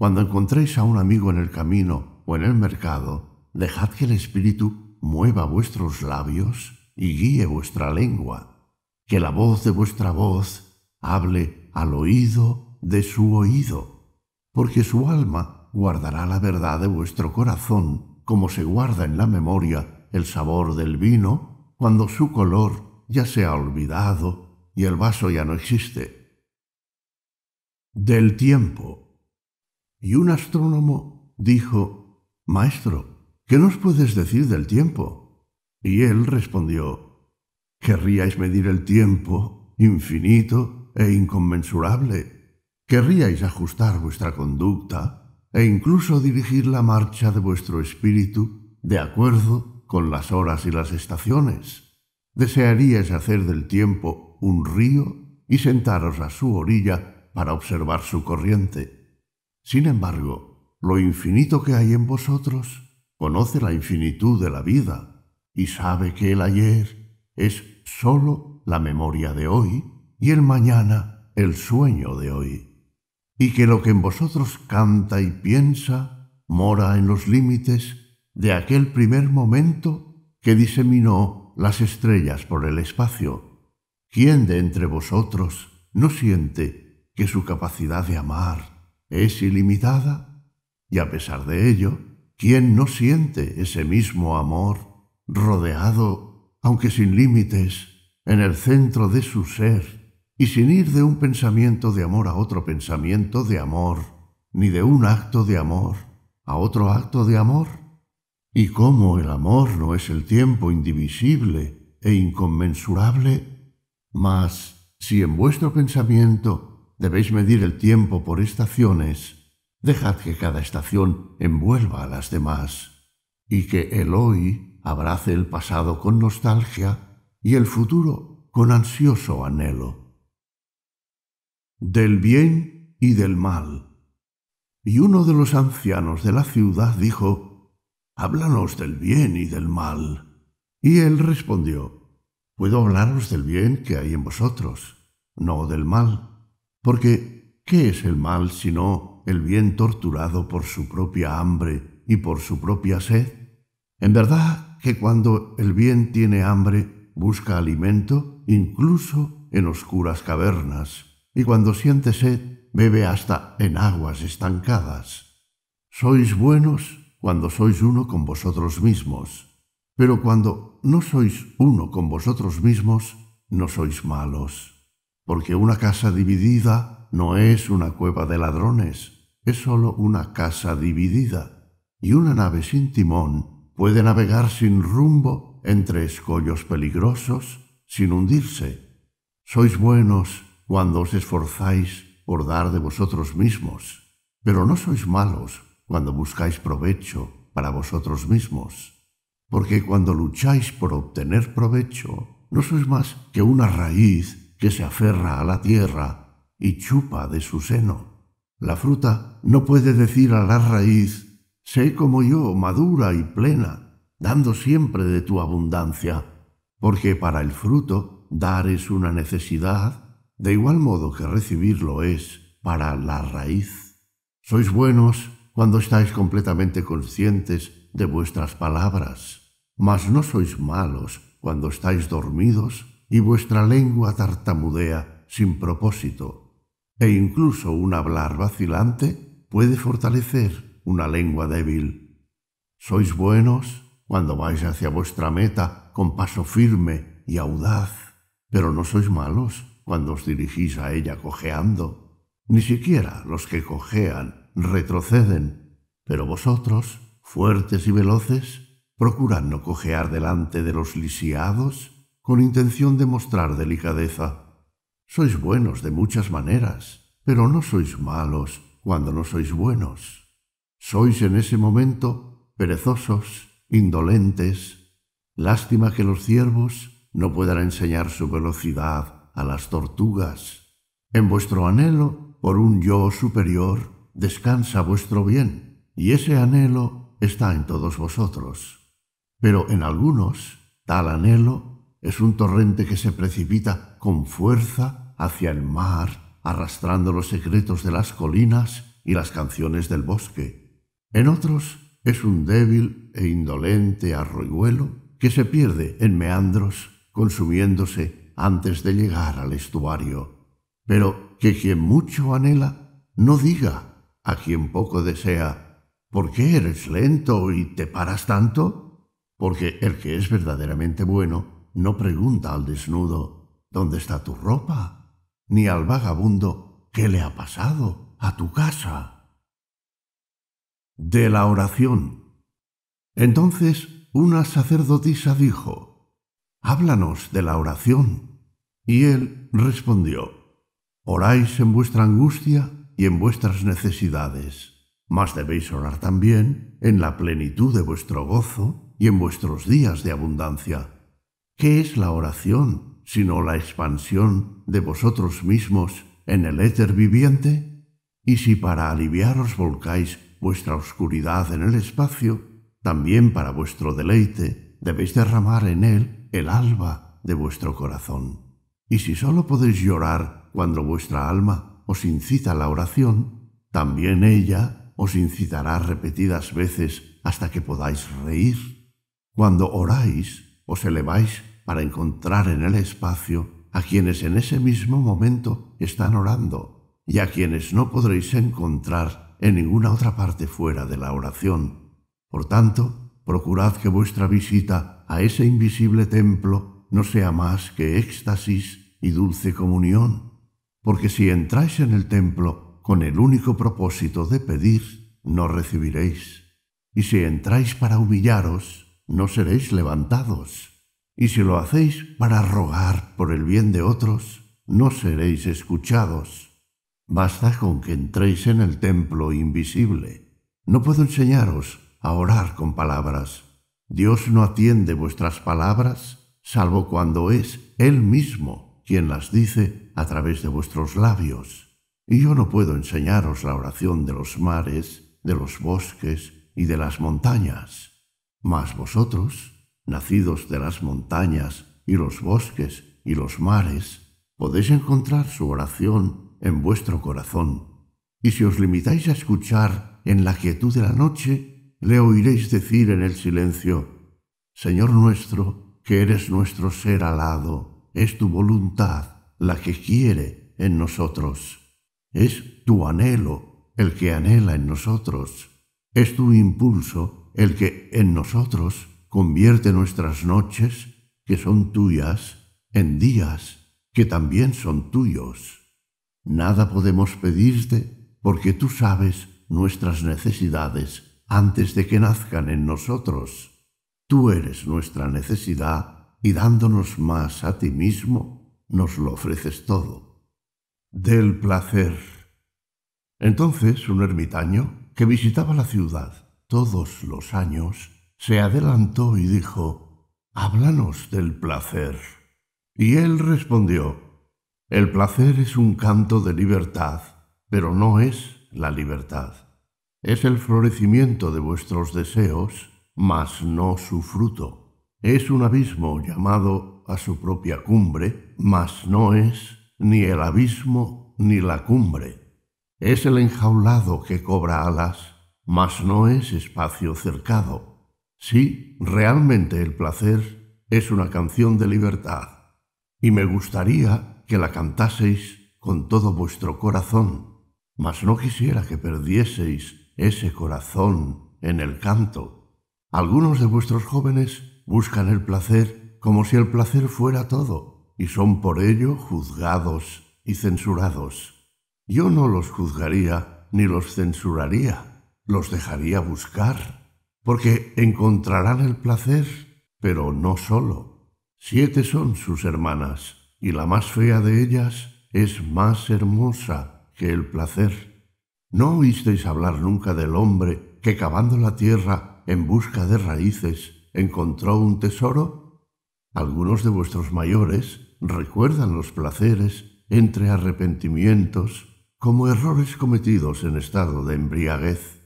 Cuando encontréis a un amigo en el camino o en el mercado, dejad que el Espíritu mueva vuestros labios y guíe vuestra lengua, que la voz de vuestra voz hable al oído de su oído, porque su alma guardará la verdad de vuestro corazón, como se guarda en la memoria el sabor del vino, cuando su color ya se ha olvidado y el vaso ya no existe. Del tiempo y un astrónomo dijo, Maestro, ¿qué nos puedes decir del tiempo? Y él respondió, ¿querríais medir el tiempo infinito e inconmensurable? ¿Querríais ajustar vuestra conducta e incluso dirigir la marcha de vuestro espíritu de acuerdo con las horas y las estaciones? ¿Desearíais hacer del tiempo un río y sentaros a su orilla para observar su corriente? Sin embargo, lo infinito que hay en vosotros conoce la infinitud de la vida y sabe que el ayer es sólo la memoria de hoy y el mañana el sueño de hoy, y que lo que en vosotros canta y piensa mora en los límites de aquel primer momento que diseminó las estrellas por el espacio. ¿Quién de entre vosotros no siente que su capacidad de amar es ilimitada y a pesar de ello, ¿quién no siente ese mismo amor rodeado, aunque sin límites, en el centro de su ser y sin ir de un pensamiento de amor a otro pensamiento de amor, ni de un acto de amor a otro acto de amor? Y cómo el amor no es el tiempo indivisible e inconmensurable, mas si en vuestro pensamiento Debéis medir el tiempo por estaciones. Dejad que cada estación envuelva a las demás y que el hoy abrace el pasado con nostalgia y el futuro con ansioso anhelo. Del bien y del mal. Y uno de los ancianos de la ciudad dijo, Háblanos del bien y del mal. Y él respondió, Puedo hablaros del bien que hay en vosotros, no del mal porque, ¿qué es el mal sino el bien torturado por su propia hambre y por su propia sed? En verdad que cuando el bien tiene hambre, busca alimento incluso en oscuras cavernas, y cuando siente sed, bebe hasta en aguas estancadas. Sois buenos cuando sois uno con vosotros mismos, pero cuando no sois uno con vosotros mismos, no sois malos porque una casa dividida no es una cueva de ladrones, es solo una casa dividida, y una nave sin timón puede navegar sin rumbo entre escollos peligrosos sin hundirse. Sois buenos cuando os esforzáis por dar de vosotros mismos, pero no sois malos cuando buscáis provecho para vosotros mismos, porque cuando lucháis por obtener provecho, no sois más que una raíz que se aferra a la tierra y chupa de su seno. La fruta no puede decir a la raíz, sé como yo, madura y plena, dando siempre de tu abundancia, porque para el fruto dar es una necesidad, de igual modo que recibirlo es para la raíz. Sois buenos cuando estáis completamente conscientes de vuestras palabras, mas no sois malos cuando estáis dormidos y vuestra lengua tartamudea sin propósito, e incluso un hablar vacilante puede fortalecer una lengua débil. Sois buenos cuando vais hacia vuestra meta con paso firme y audaz, pero no sois malos cuando os dirigís a ella cojeando. Ni siquiera los que cojean retroceden, pero vosotros, fuertes y veloces, procurad no cojear delante de los lisiados con intención de mostrar delicadeza. Sois buenos de muchas maneras, pero no sois malos cuando no sois buenos. Sois en ese momento perezosos, indolentes. Lástima que los ciervos no puedan enseñar su velocidad a las tortugas. En vuestro anhelo por un yo superior descansa vuestro bien, y ese anhelo está en todos vosotros. Pero en algunos tal anhelo es un torrente que se precipita con fuerza hacia el mar, arrastrando los secretos de las colinas y las canciones del bosque. En otros es un débil e indolente arroyuelo que se pierde en meandros, consumiéndose antes de llegar al estuario. Pero que quien mucho anhela no diga a quien poco desea, ¿por qué eres lento y te paras tanto? Porque el que es verdaderamente bueno no pregunta al desnudo, ¿dónde está tu ropa? Ni al vagabundo, ¿qué le ha pasado a tu casa? De la oración. Entonces una sacerdotisa dijo, Háblanos de la oración. Y él respondió, Oráis en vuestra angustia y en vuestras necesidades, mas debéis orar también en la plenitud de vuestro gozo y en vuestros días de abundancia ¿Qué es la oración sino la expansión de vosotros mismos en el éter viviente? Y si para aliviaros volcáis vuestra oscuridad en el espacio, también para vuestro deleite debéis derramar en él el alba de vuestro corazón. Y si sólo podéis llorar cuando vuestra alma os incita a la oración, también ella os incitará repetidas veces hasta que podáis reír. Cuando oráis, os eleváis para encontrar en el espacio a quienes en ese mismo momento están orando y a quienes no podréis encontrar en ninguna otra parte fuera de la oración. Por tanto, procurad que vuestra visita a ese invisible templo no sea más que éxtasis y dulce comunión, porque si entráis en el templo con el único propósito de pedir, no recibiréis, y si entráis para humillaros, no seréis levantados. Y si lo hacéis para rogar por el bien de otros, no seréis escuchados. Basta con que entréis en el templo invisible. No puedo enseñaros a orar con palabras. Dios no atiende vuestras palabras, salvo cuando es Él mismo quien las dice a través de vuestros labios. Y yo no puedo enseñaros la oración de los mares, de los bosques y de las montañas. Mas vosotros nacidos de las montañas y los bosques y los mares, podéis encontrar su oración en vuestro corazón. Y si os limitáis a escuchar en la quietud de la noche, le oiréis decir en el silencio, Señor nuestro, que eres nuestro ser alado, es tu voluntad la que quiere en nosotros. Es tu anhelo el que anhela en nosotros. Es tu impulso el que en nosotros Convierte nuestras noches, que son tuyas, en días, que también son tuyos. Nada podemos pedirte, porque tú sabes nuestras necesidades antes de que nazcan en nosotros. Tú eres nuestra necesidad y dándonos más a ti mismo, nos lo ofreces todo. Del placer. Entonces un ermitaño que visitaba la ciudad todos los años se adelantó y dijo, Háblanos del placer. Y él respondió, El placer es un canto de libertad, pero no es la libertad. Es el florecimiento de vuestros deseos, mas no su fruto. Es un abismo llamado a su propia cumbre, mas no es ni el abismo ni la cumbre. Es el enjaulado que cobra alas, mas no es espacio cercado Sí, realmente el placer es una canción de libertad, y me gustaría que la cantaseis con todo vuestro corazón, mas no quisiera que perdieseis ese corazón en el canto. Algunos de vuestros jóvenes buscan el placer como si el placer fuera todo, y son por ello juzgados y censurados. Yo no los juzgaría ni los censuraría, los dejaría buscar porque encontrarán el placer, pero no solo. Siete son sus hermanas, y la más fea de ellas es más hermosa que el placer. ¿No oísteis hablar nunca del hombre que cavando la tierra en busca de raíces encontró un tesoro? Algunos de vuestros mayores recuerdan los placeres entre arrepentimientos como errores cometidos en estado de embriaguez.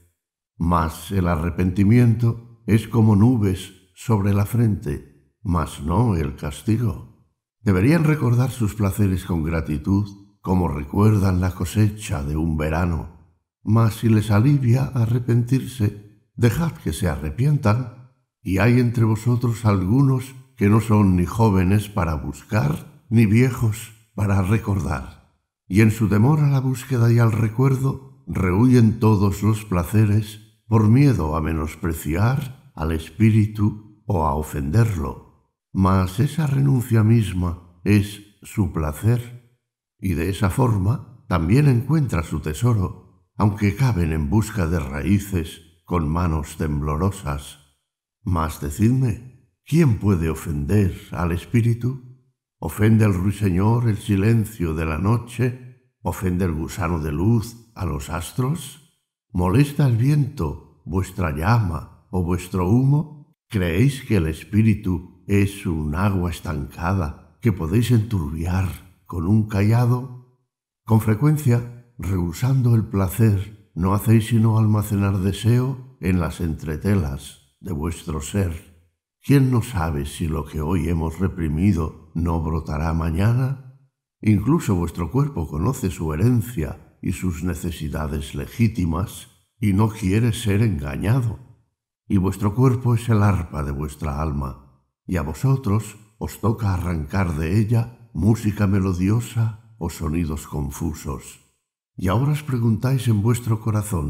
Mas el arrepentimiento es como nubes sobre la frente, mas no el castigo. Deberían recordar sus placeres con gratitud, como recuerdan la cosecha de un verano. Mas si les alivia arrepentirse, dejad que se arrepientan, y hay entre vosotros algunos que no son ni jóvenes para buscar, ni viejos para recordar. Y en su temor a la búsqueda y al recuerdo, rehuyen todos los placeres por miedo a menospreciar al espíritu o a ofenderlo. Mas esa renuncia misma es su placer, y de esa forma también encuentra su tesoro, aunque caben en busca de raíces con manos temblorosas. Mas decidme, ¿quién puede ofender al espíritu? Ofende el ruiseñor el silencio de la noche, ofende el gusano de luz a los astros. ¿Molesta el viento vuestra llama o vuestro humo? ¿Creéis que el espíritu es un agua estancada que podéis enturbiar con un callado? Con frecuencia, rehusando el placer, no hacéis sino almacenar deseo en las entretelas de vuestro ser. ¿Quién no sabe si lo que hoy hemos reprimido no brotará mañana? Incluso vuestro cuerpo conoce su herencia y sus necesidades legítimas y no quiere ser engañado. Y vuestro cuerpo es el arpa de vuestra alma, y a vosotros os toca arrancar de ella música melodiosa o sonidos confusos. Y ahora os preguntáis en vuestro corazón,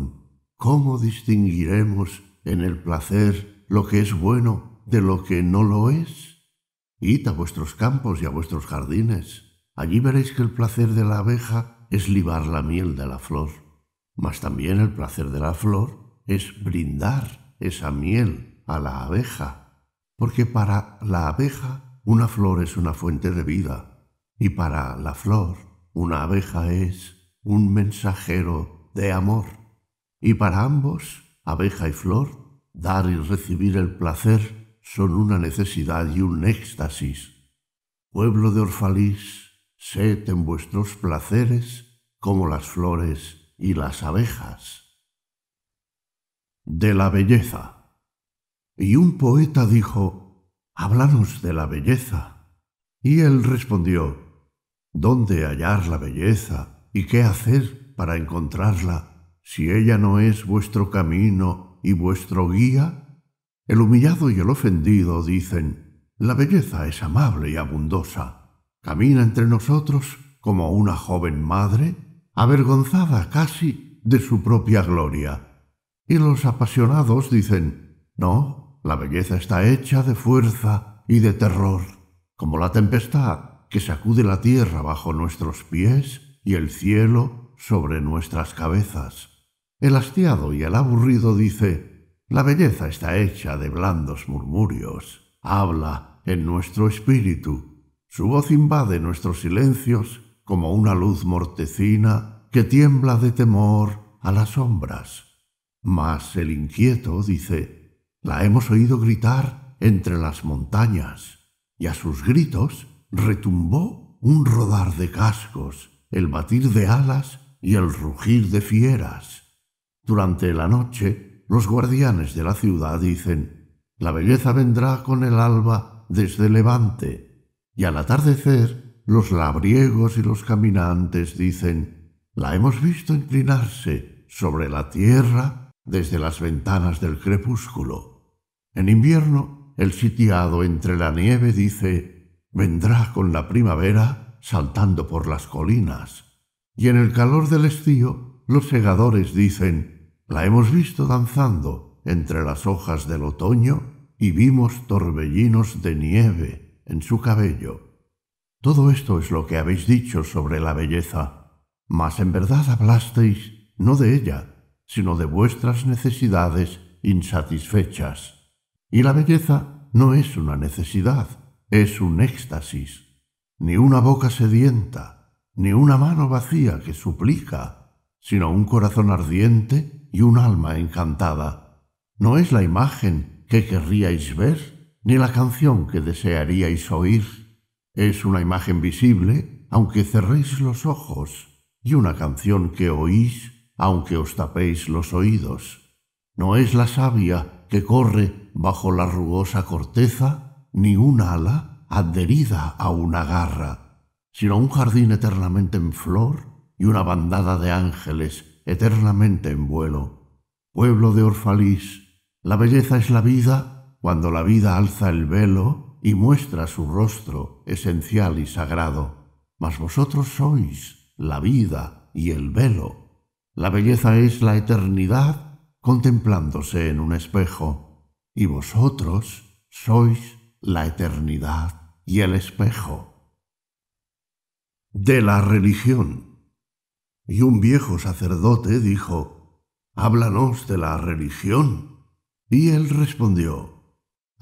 ¿cómo distinguiremos en el placer lo que es bueno de lo que no lo es? Id a vuestros campos y a vuestros jardines. Allí veréis que el placer de la abeja es libar la miel de la flor, mas también el placer de la flor es brindar esa miel a la abeja, porque para la abeja una flor es una fuente de vida, y para la flor una abeja es un mensajero de amor, y para ambos, abeja y flor, dar y recibir el placer son una necesidad y un éxtasis. Pueblo de Orfalís, Sed en vuestros placeres como las flores y las abejas. De la belleza. Y un poeta dijo, Háblanos de la belleza. Y él respondió, ¿Dónde hallar la belleza y qué hacer para encontrarla si ella no es vuestro camino y vuestro guía? El humillado y el ofendido dicen, La belleza es amable y abundosa camina entre nosotros como una joven madre, avergonzada casi de su propia gloria. Y los apasionados dicen, no, la belleza está hecha de fuerza y de terror, como la tempestad que sacude la tierra bajo nuestros pies y el cielo sobre nuestras cabezas. El hastiado y el aburrido dice, la belleza está hecha de blandos murmurios, habla en nuestro espíritu, su voz invade nuestros silencios como una luz mortecina que tiembla de temor a las sombras. Mas el inquieto dice, la hemos oído gritar entre las montañas, y a sus gritos retumbó un rodar de cascos, el batir de alas y el rugir de fieras. Durante la noche, los guardianes de la ciudad dicen, la belleza vendrá con el alba desde levante, y al atardecer los labriegos y los caminantes dicen, la hemos visto inclinarse sobre la tierra desde las ventanas del crepúsculo. En invierno, el sitiado entre la nieve dice, vendrá con la primavera saltando por las colinas. Y en el calor del estío, los segadores dicen, la hemos visto danzando entre las hojas del otoño y vimos torbellinos de nieve en su cabello. Todo esto es lo que habéis dicho sobre la belleza, mas en verdad hablasteis no de ella, sino de vuestras necesidades insatisfechas. Y la belleza no es una necesidad, es un éxtasis, ni una boca sedienta, ni una mano vacía que suplica, sino un corazón ardiente y un alma encantada. ¿No es la imagen que querríais ver? ni la canción que desearíais oír. Es una imagen visible, aunque cerréis los ojos, y una canción que oís, aunque os tapéis los oídos. No es la savia que corre bajo la rugosa corteza, ni un ala adherida a una garra, sino un jardín eternamente en flor y una bandada de ángeles eternamente en vuelo. Pueblo de Orfalís, la belleza es la vida cuando la vida alza el velo y muestra su rostro esencial y sagrado. Mas vosotros sois la vida y el velo. La belleza es la eternidad contemplándose en un espejo, y vosotros sois la eternidad y el espejo. De la religión. Y un viejo sacerdote dijo, Háblanos de la religión. Y él respondió,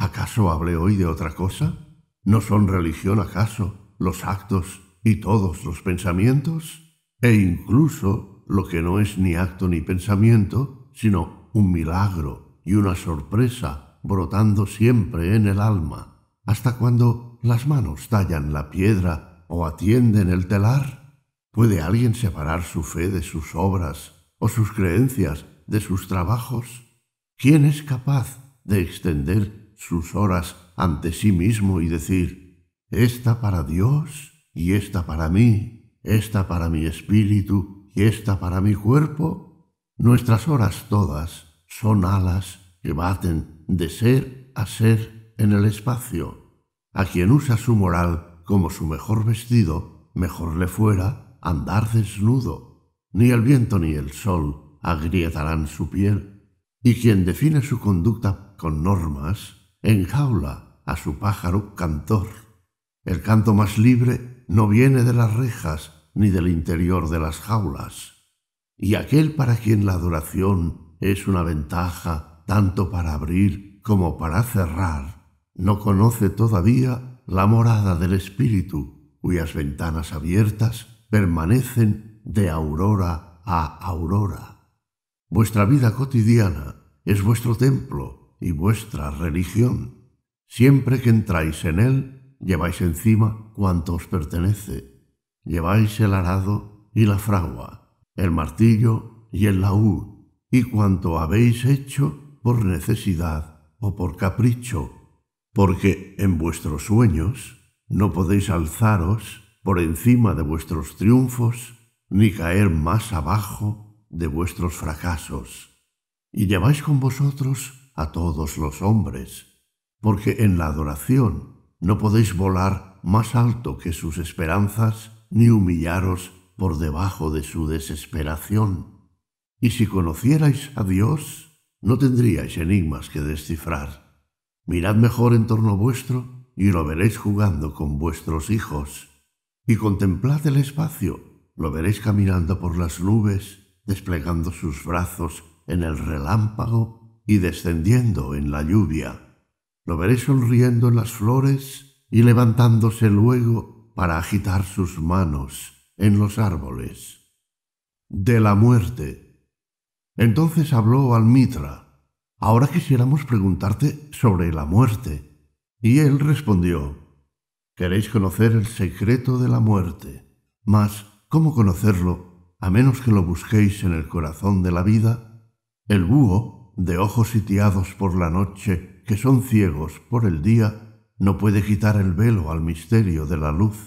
¿Acaso hablé hoy de otra cosa? ¿No son religión acaso los actos y todos los pensamientos? E incluso lo que no es ni acto ni pensamiento, sino un milagro y una sorpresa brotando siempre en el alma, hasta cuando las manos tallan la piedra o atienden el telar. ¿Puede alguien separar su fe de sus obras o sus creencias de sus trabajos? ¿Quién es capaz de extender sus horas ante sí mismo y decir, esta para Dios y esta para mí, esta para mi espíritu y esta para mi cuerpo? Nuestras horas todas son alas que baten de ser a ser en el espacio. A quien usa su moral como su mejor vestido, mejor le fuera andar desnudo. Ni el viento ni el sol agrietarán su piel. Y quien define su conducta con normas, jaula a su pájaro cantor. El canto más libre no viene de las rejas ni del interior de las jaulas. Y aquel para quien la adoración es una ventaja tanto para abrir como para cerrar, no conoce todavía la morada del espíritu, cuyas ventanas abiertas permanecen de aurora a aurora. Vuestra vida cotidiana es vuestro templo y vuestra religión. Siempre que entráis en él, lleváis encima cuanto os pertenece. Lleváis el arado y la fragua, el martillo y el laúd, y cuanto habéis hecho por necesidad o por capricho, porque en vuestros sueños no podéis alzaros por encima de vuestros triunfos, ni caer más abajo de vuestros fracasos. Y lleváis con vosotros a todos los hombres, porque en la adoración no podéis volar más alto que sus esperanzas, ni humillaros por debajo de su desesperación. Y si conocierais a Dios, no tendríais enigmas que descifrar. Mirad mejor en torno vuestro y lo veréis jugando con vuestros hijos. Y contemplad el espacio, lo veréis caminando por las nubes, desplegando sus brazos en el relámpago y descendiendo en la lluvia. Lo veré sonriendo en las flores y levantándose luego para agitar sus manos en los árboles. De la muerte. Entonces habló al Mitra. Ahora quisiéramos preguntarte sobre la muerte. Y él respondió, Queréis conocer el secreto de la muerte, mas ¿cómo conocerlo a menos que lo busquéis en el corazón de la vida? El búho de ojos sitiados por la noche, que son ciegos por el día, no puede quitar el velo al misterio de la luz.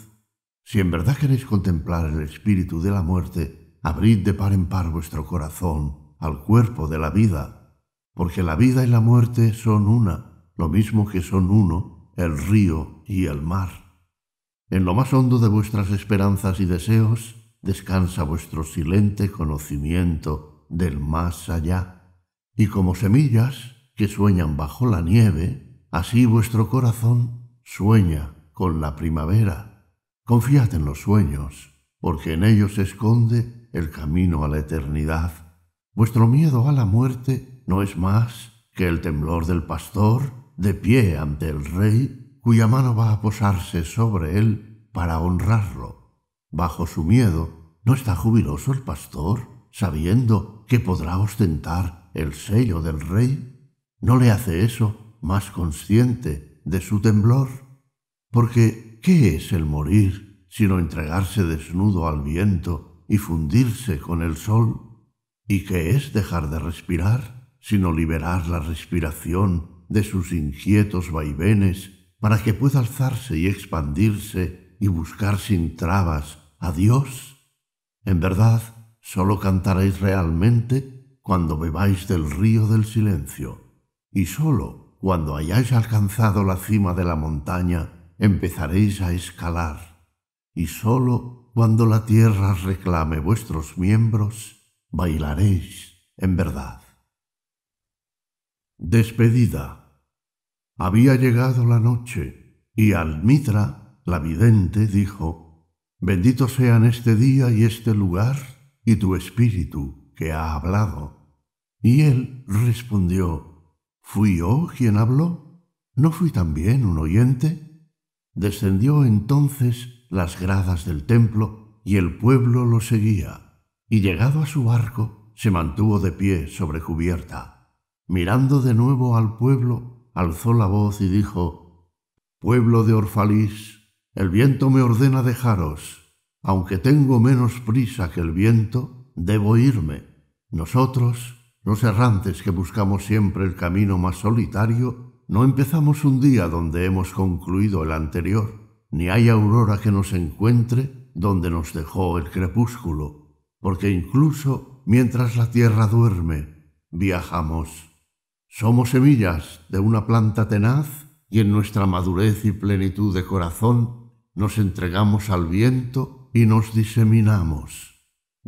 Si en verdad queréis contemplar el espíritu de la muerte, abrid de par en par vuestro corazón al cuerpo de la vida, porque la vida y la muerte son una, lo mismo que son uno el río y el mar. En lo más hondo de vuestras esperanzas y deseos descansa vuestro silente conocimiento del más allá y como semillas que sueñan bajo la nieve, así vuestro corazón sueña con la primavera. Confiad en los sueños, porque en ellos se esconde el camino a la eternidad. Vuestro miedo a la muerte no es más que el temblor del pastor de pie ante el rey, cuya mano va a posarse sobre él para honrarlo. Bajo su miedo, ¿no está jubiloso el pastor, sabiendo que podrá ostentar el sello del rey no le hace eso más consciente de su temblor. Porque, ¿qué es el morir sino entregarse desnudo al viento y fundirse con el sol? ¿Y qué es dejar de respirar sino liberar la respiración de sus inquietos vaivenes para que pueda alzarse y expandirse y buscar sin trabas a Dios? En verdad, solo cantaréis realmente cuando bebáis del río del silencio, y sólo cuando hayáis alcanzado la cima de la montaña empezaréis a escalar, y sólo cuando la tierra reclame vuestros miembros bailaréis en verdad. Despedida. Había llegado la noche, y Almitra, la vidente, dijo, Bendito sean este día y este lugar y tu espíritu que ha hablado. Y él respondió, ¿Fui yo quien habló? ¿No fui también un oyente? Descendió entonces las gradas del templo y el pueblo lo seguía, y llegado a su barco, se mantuvo de pie sobre cubierta. Mirando de nuevo al pueblo, alzó la voz y dijo, Pueblo de Orfalís, el viento me ordena dejaros, aunque tengo menos prisa que el viento, debo irme. Nosotros, los errantes que buscamos siempre el camino más solitario, no empezamos un día donde hemos concluido el anterior, ni hay aurora que nos encuentre donde nos dejó el crepúsculo, porque incluso mientras la tierra duerme, viajamos. Somos semillas de una planta tenaz y en nuestra madurez y plenitud de corazón nos entregamos al viento y nos diseminamos.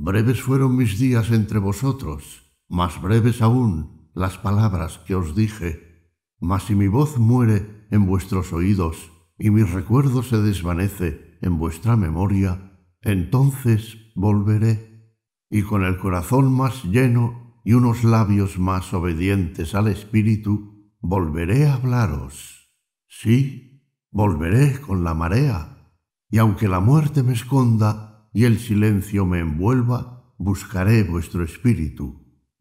Breves fueron mis días entre vosotros, más breves aún las palabras que os dije. Mas si mi voz muere en vuestros oídos y mi recuerdo se desvanece en vuestra memoria, entonces volveré, y con el corazón más lleno y unos labios más obedientes al Espíritu, volveré a hablaros. Sí, volveré con la marea, y aunque la muerte me esconda, y el silencio me envuelva, buscaré vuestro espíritu,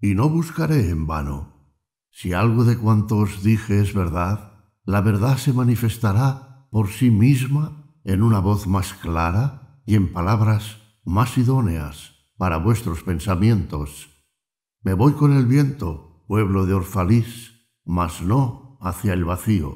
y no buscaré en vano. Si algo de cuanto os dije es verdad, la verdad se manifestará por sí misma en una voz más clara y en palabras más idóneas para vuestros pensamientos. Me voy con el viento, pueblo de Orfalís, mas no hacia el vacío.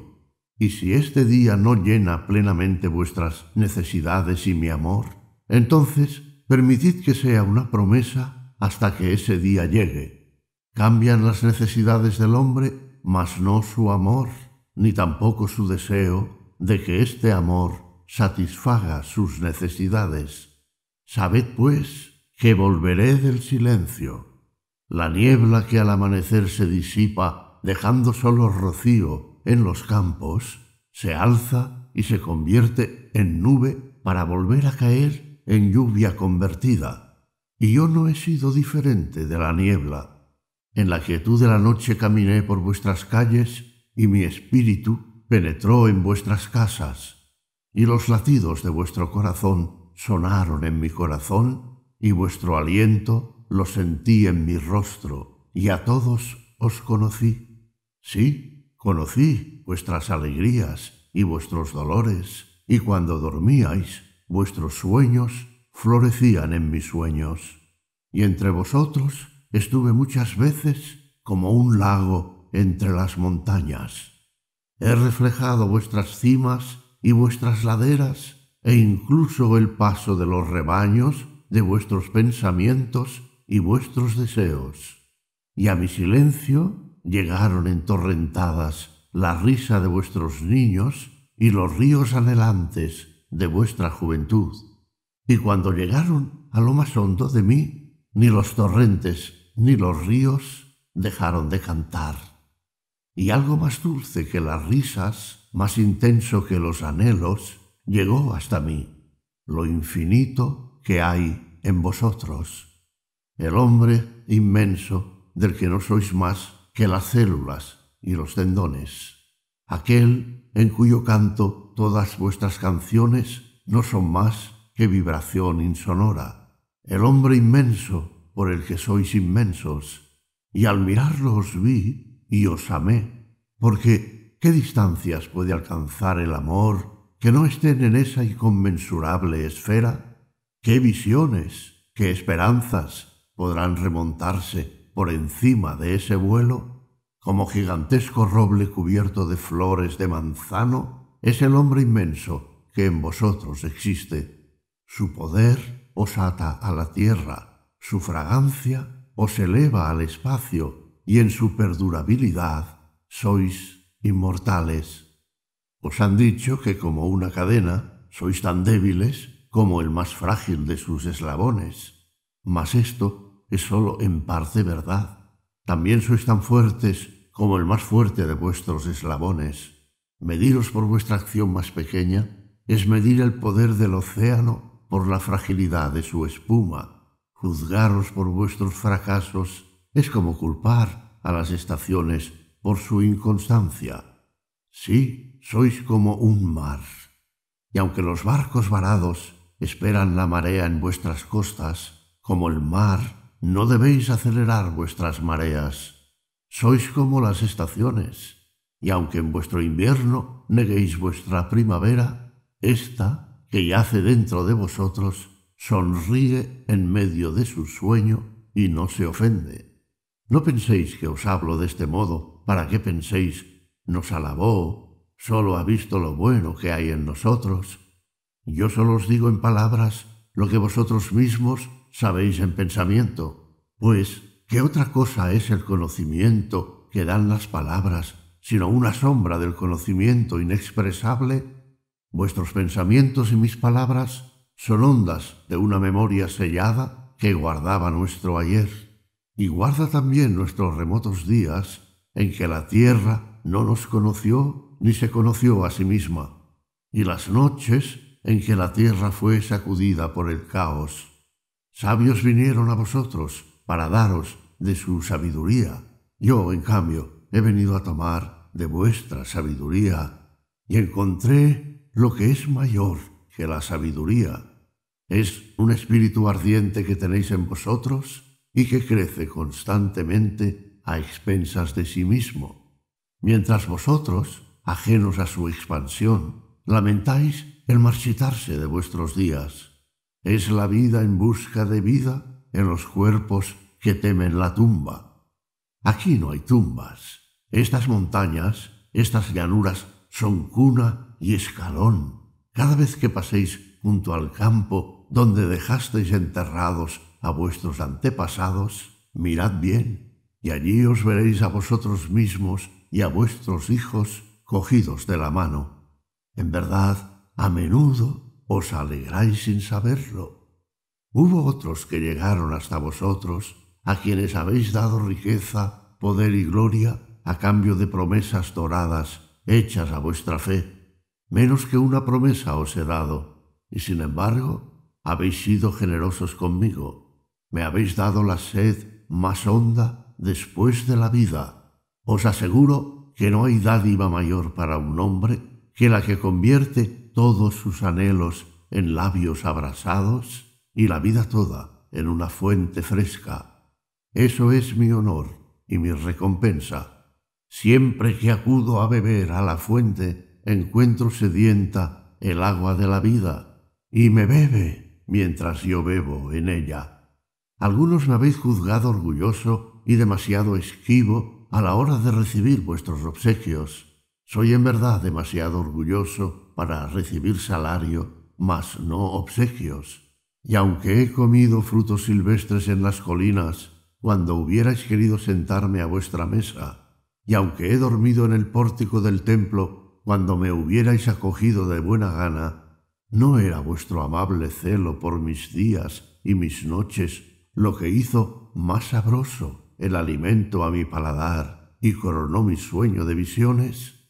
Y si este día no llena plenamente vuestras necesidades y mi amor, entonces, permitid que sea una promesa hasta que ese día llegue. Cambian las necesidades del hombre, mas no su amor, ni tampoco su deseo de que este amor satisfaga sus necesidades. Sabed, pues, que volveré del silencio. La niebla que al amanecer se disipa, dejando solo rocío en los campos, se alza y se convierte en nube para volver a caer en lluvia convertida, y yo no he sido diferente de la niebla, en la quietud de la noche caminé por vuestras calles, y mi espíritu penetró en vuestras casas, y los latidos de vuestro corazón sonaron en mi corazón, y vuestro aliento lo sentí en mi rostro, y a todos os conocí. Sí, conocí vuestras alegrías y vuestros dolores, y cuando dormíais vuestros sueños florecían en mis sueños, y entre vosotros estuve muchas veces como un lago entre las montañas. He reflejado vuestras cimas y vuestras laderas, e incluso el paso de los rebaños de vuestros pensamientos y vuestros deseos. Y a mi silencio llegaron entorrentadas la risa de vuestros niños y los ríos anhelantes de vuestra juventud. Y cuando llegaron a lo más hondo de mí, ni los torrentes ni los ríos dejaron de cantar. Y algo más dulce que las risas, más intenso que los anhelos, llegó hasta mí, lo infinito que hay en vosotros. El hombre inmenso del que no sois más que las células y los tendones, aquel en cuyo canto Todas vuestras canciones no son más que vibración insonora. El hombre inmenso por el que sois inmensos. Y al mirarlo os vi y os amé, porque ¿qué distancias puede alcanzar el amor que no estén en esa inconmensurable esfera? ¿Qué visiones, qué esperanzas podrán remontarse por encima de ese vuelo? Como gigantesco roble cubierto de flores de manzano, es el hombre inmenso que en vosotros existe. Su poder os ata a la tierra, su fragancia os eleva al espacio y en su perdurabilidad sois inmortales. Os han dicho que como una cadena sois tan débiles como el más frágil de sus eslabones. Mas esto es sólo en parte verdad. También sois tan fuertes como el más fuerte de vuestros eslabones. Mediros por vuestra acción más pequeña es medir el poder del océano por la fragilidad de su espuma. Juzgaros por vuestros fracasos es como culpar a las estaciones por su inconstancia. Sí, sois como un mar. Y aunque los barcos varados esperan la marea en vuestras costas, como el mar, no debéis acelerar vuestras mareas. Sois como las estaciones y aunque en vuestro invierno neguéis vuestra primavera, esta que yace dentro de vosotros, sonríe en medio de su sueño y no se ofende. No penséis que os hablo de este modo, para que penséis, nos alabó, solo ha visto lo bueno que hay en nosotros. Yo solo os digo en palabras lo que vosotros mismos sabéis en pensamiento, pues, ¿qué otra cosa es el conocimiento que dan las palabras sino una sombra del conocimiento inexpresable, vuestros pensamientos y mis palabras son ondas de una memoria sellada que guardaba nuestro ayer, y guarda también nuestros remotos días en que la tierra no nos conoció ni se conoció a sí misma, y las noches en que la tierra fue sacudida por el caos. Sabios vinieron a vosotros para daros de su sabiduría. Yo, en cambio, he venido a tomar de vuestra sabiduría y encontré lo que es mayor que la sabiduría. Es un espíritu ardiente que tenéis en vosotros y que crece constantemente a expensas de sí mismo, mientras vosotros, ajenos a su expansión, lamentáis el marchitarse de vuestros días. Es la vida en busca de vida en los cuerpos que temen la tumba. Aquí no hay tumbas. Estas montañas, estas llanuras, son cuna y escalón. Cada vez que paséis junto al campo donde dejasteis enterrados a vuestros antepasados, mirad bien, y allí os veréis a vosotros mismos y a vuestros hijos cogidos de la mano. En verdad, a menudo os alegráis sin saberlo. Hubo otros que llegaron hasta vosotros, a quienes habéis dado riqueza, poder y gloria, a cambio de promesas doradas hechas a vuestra fe, menos que una promesa os he dado, y sin embargo habéis sido generosos conmigo. Me habéis dado la sed más honda después de la vida. Os aseguro que no hay dádiva mayor para un hombre que la que convierte todos sus anhelos en labios abrasados y la vida toda en una fuente fresca. Eso es mi honor y mi recompensa Siempre que acudo a beber a la fuente, encuentro sedienta el agua de la vida, y me bebe mientras yo bebo en ella. Algunos me habéis juzgado orgulloso y demasiado esquivo a la hora de recibir vuestros obsequios. Soy en verdad demasiado orgulloso para recibir salario, mas no obsequios. Y aunque he comido frutos silvestres en las colinas, cuando hubierais querido sentarme a vuestra mesa, y aunque he dormido en el pórtico del templo cuando me hubierais acogido de buena gana, no era vuestro amable celo por mis días y mis noches lo que hizo más sabroso el alimento a mi paladar y coronó mi sueño de visiones.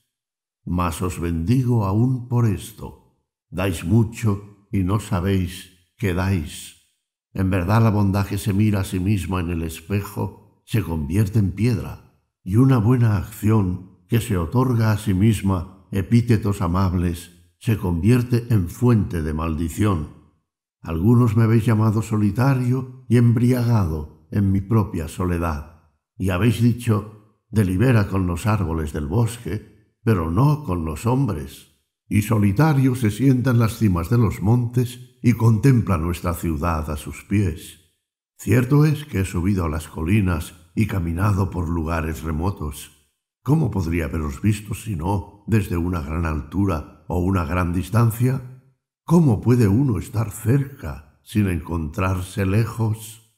Mas os bendigo aún por esto. Dais mucho y no sabéis qué dais. En verdad la bondad que se mira a sí misma en el espejo se convierte en piedra y una buena acción que se otorga a sí misma epítetos amables se convierte en fuente de maldición. Algunos me habéis llamado solitario y embriagado en mi propia soledad, y habéis dicho, delibera con los árboles del bosque, pero no con los hombres. Y solitario se sienta en las cimas de los montes y contempla nuestra ciudad a sus pies. Cierto es que he subido a las colinas y caminado por lugares remotos. ¿Cómo podría haberos visto si no desde una gran altura o una gran distancia? ¿Cómo puede uno estar cerca sin encontrarse lejos?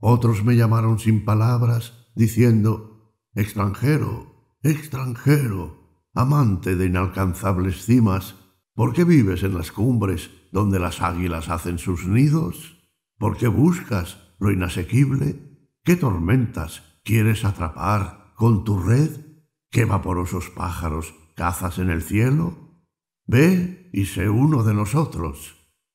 Otros me llamaron sin palabras, diciendo, extranjero, extranjero, amante de inalcanzables cimas, ¿por qué vives en las cumbres donde las águilas hacen sus nidos? ¿Por qué buscas lo inasequible ¿Qué tormentas quieres atrapar con tu red? ¿Qué vaporosos pájaros cazas en el cielo? Ve y sé uno de nosotros.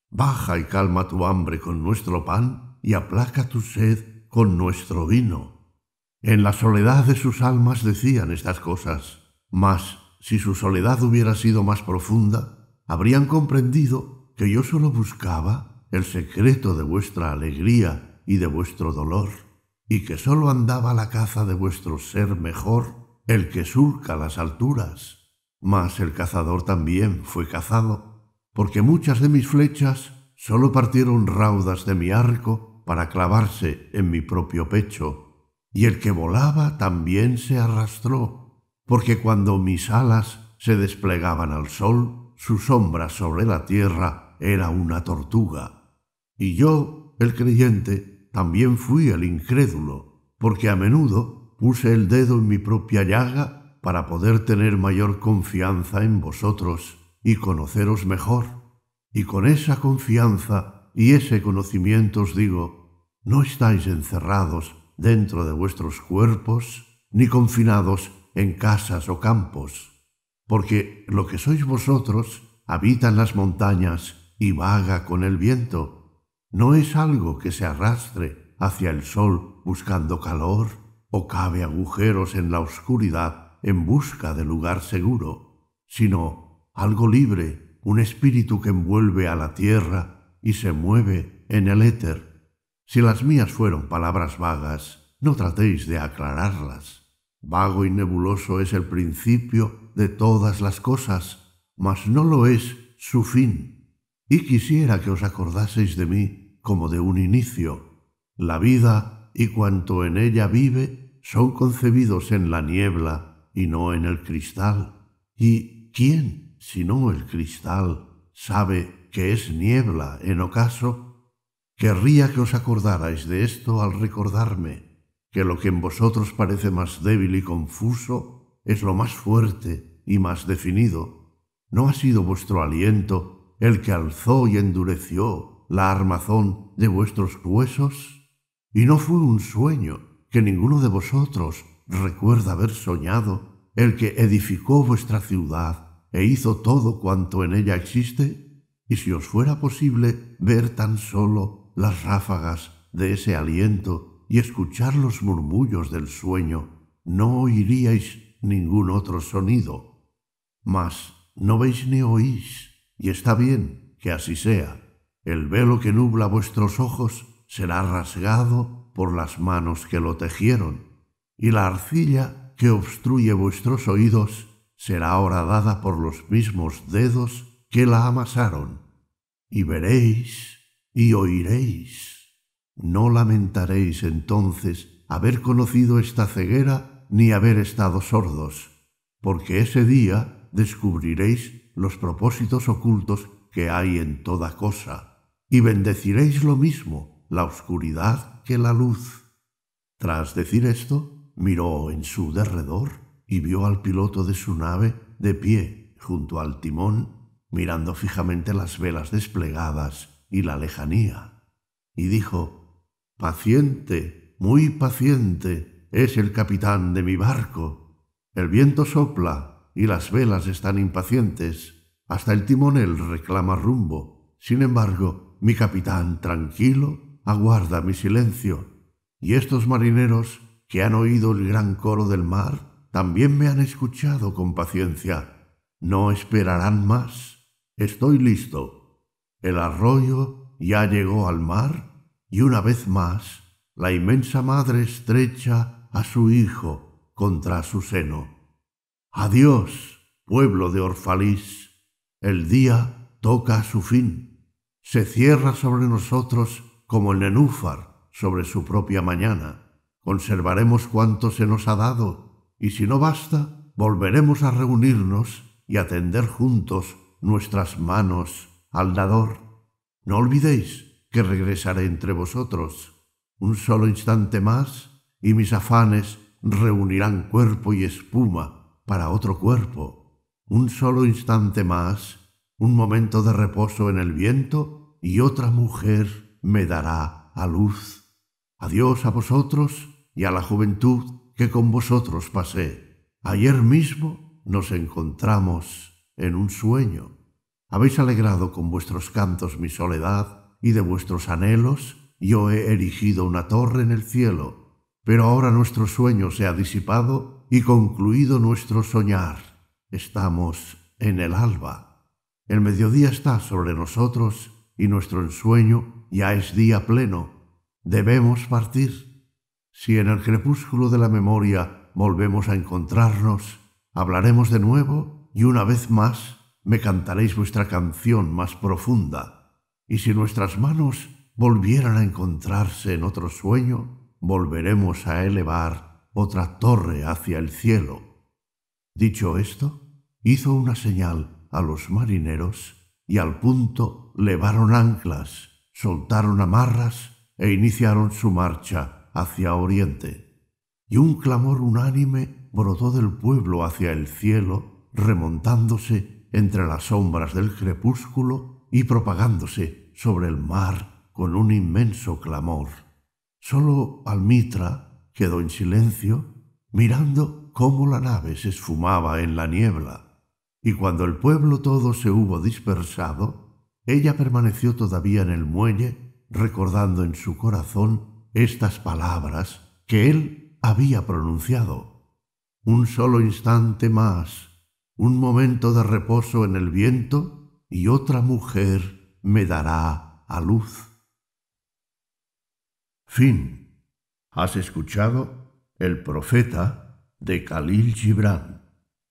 Baja y calma tu hambre con nuestro pan y aplaca tu sed con nuestro vino. En la soledad de sus almas decían estas cosas, mas si su soledad hubiera sido más profunda, habrían comprendido que yo solo buscaba el secreto de vuestra alegría y de vuestro dolor y que sólo andaba la caza de vuestro ser mejor, el que surca las alturas. Mas el cazador también fue cazado, porque muchas de mis flechas sólo partieron raudas de mi arco para clavarse en mi propio pecho, y el que volaba también se arrastró, porque cuando mis alas se desplegaban al sol, su sombra sobre la tierra era una tortuga. Y yo, el creyente, también fui el incrédulo, porque a menudo puse el dedo en mi propia llaga para poder tener mayor confianza en vosotros y conoceros mejor. Y con esa confianza y ese conocimiento os digo, no estáis encerrados dentro de vuestros cuerpos, ni confinados en casas o campos, porque lo que sois vosotros habita en las montañas y vaga con el viento no es algo que se arrastre hacia el sol buscando calor o cabe agujeros en la oscuridad en busca de lugar seguro, sino algo libre, un espíritu que envuelve a la tierra y se mueve en el éter. Si las mías fueron palabras vagas, no tratéis de aclararlas. Vago y nebuloso es el principio de todas las cosas, mas no lo es su fin. Y quisiera que os acordaseis de mí como de un inicio. La vida y cuanto en ella vive son concebidos en la niebla y no en el cristal. ¿Y quién, si no el cristal, sabe que es niebla en ocaso? Querría que os acordarais de esto al recordarme, que lo que en vosotros parece más débil y confuso es lo más fuerte y más definido. ¿No ha sido vuestro aliento el que alzó y endureció la armazón de vuestros huesos? Y no fue un sueño que ninguno de vosotros recuerda haber soñado, el que edificó vuestra ciudad e hizo todo cuanto en ella existe, y si os fuera posible ver tan solo las ráfagas de ese aliento y escuchar los murmullos del sueño, no oiríais ningún otro sonido. Mas no veis ni oís, y está bien que así sea. El velo que nubla vuestros ojos será rasgado por las manos que lo tejieron, y la arcilla que obstruye vuestros oídos será horadada por los mismos dedos que la amasaron. Y veréis y oiréis. No lamentaréis entonces haber conocido esta ceguera ni haber estado sordos, porque ese día descubriréis los propósitos ocultos que hay en toda cosa y bendeciréis lo mismo la oscuridad que la luz. Tras decir esto, miró en su derredor y vio al piloto de su nave de pie junto al timón, mirando fijamente las velas desplegadas y la lejanía, y dijo, Paciente, muy paciente, es el capitán de mi barco. El viento sopla y las velas están impacientes. Hasta el timonel reclama rumbo. Sin embargo, mi capitán, tranquilo, aguarda mi silencio. Y estos marineros que han oído el gran coro del mar, también me han escuchado con paciencia. No esperarán más. Estoy listo. El arroyo ya llegó al mar y una vez más la inmensa madre estrecha a su hijo contra su seno. Adiós, pueblo de Orfalís. El día toca su fin se cierra sobre nosotros como el nenúfar sobre su propia mañana. Conservaremos cuanto se nos ha dado, y si no basta, volveremos a reunirnos y a tender juntos nuestras manos al dador. No olvidéis que regresaré entre vosotros. Un solo instante más y mis afanes reunirán cuerpo y espuma para otro cuerpo. Un solo instante más un momento de reposo en el viento, y otra mujer me dará a luz. Adiós a vosotros y a la juventud que con vosotros pasé. Ayer mismo nos encontramos en un sueño. Habéis alegrado con vuestros cantos mi soledad y de vuestros anhelos yo he erigido una torre en el cielo. Pero ahora nuestro sueño se ha disipado y concluido nuestro soñar. Estamos en el alba. El mediodía está sobre nosotros y nuestro ensueño ya es día pleno. Debemos partir. Si en el crepúsculo de la memoria volvemos a encontrarnos, hablaremos de nuevo y una vez más me cantaréis vuestra canción más profunda. Y si nuestras manos volvieran a encontrarse en otro sueño, volveremos a elevar otra torre hacia el cielo. Dicho esto, hizo una señal a los marineros y al punto levaron anclas, soltaron amarras e iniciaron su marcha hacia Oriente. Y un clamor unánime brotó del pueblo hacia el cielo, remontándose entre las sombras del crepúsculo y propagándose sobre el mar con un inmenso clamor. Solo Almitra quedó en silencio, mirando cómo la nave se esfumaba en la niebla y cuando el pueblo todo se hubo dispersado, ella permaneció todavía en el muelle, recordando en su corazón estas palabras que él había pronunciado. Un solo instante más, un momento de reposo en el viento, y otra mujer me dará a luz. Fin. Has escuchado El Profeta de Khalil Gibran,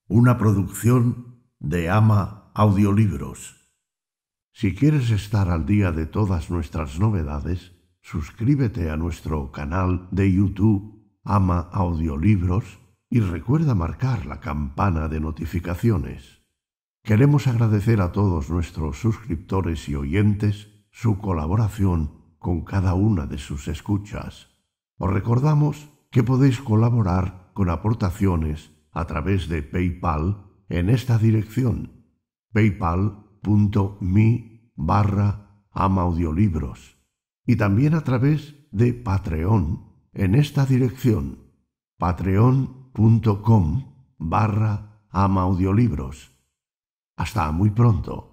una producción de Ama Audiolibros. Si quieres estar al día de todas nuestras novedades, suscríbete a nuestro canal de YouTube Ama Audiolibros y recuerda marcar la campana de notificaciones. Queremos agradecer a todos nuestros suscriptores y oyentes su colaboración con cada una de sus escuchas. Os recordamos que podéis colaborar con aportaciones a través de PayPal en esta dirección paypal.me barra amaudiolibros y también a través de Patreon en esta dirección patreon.com barra amaudiolibros. Hasta muy pronto.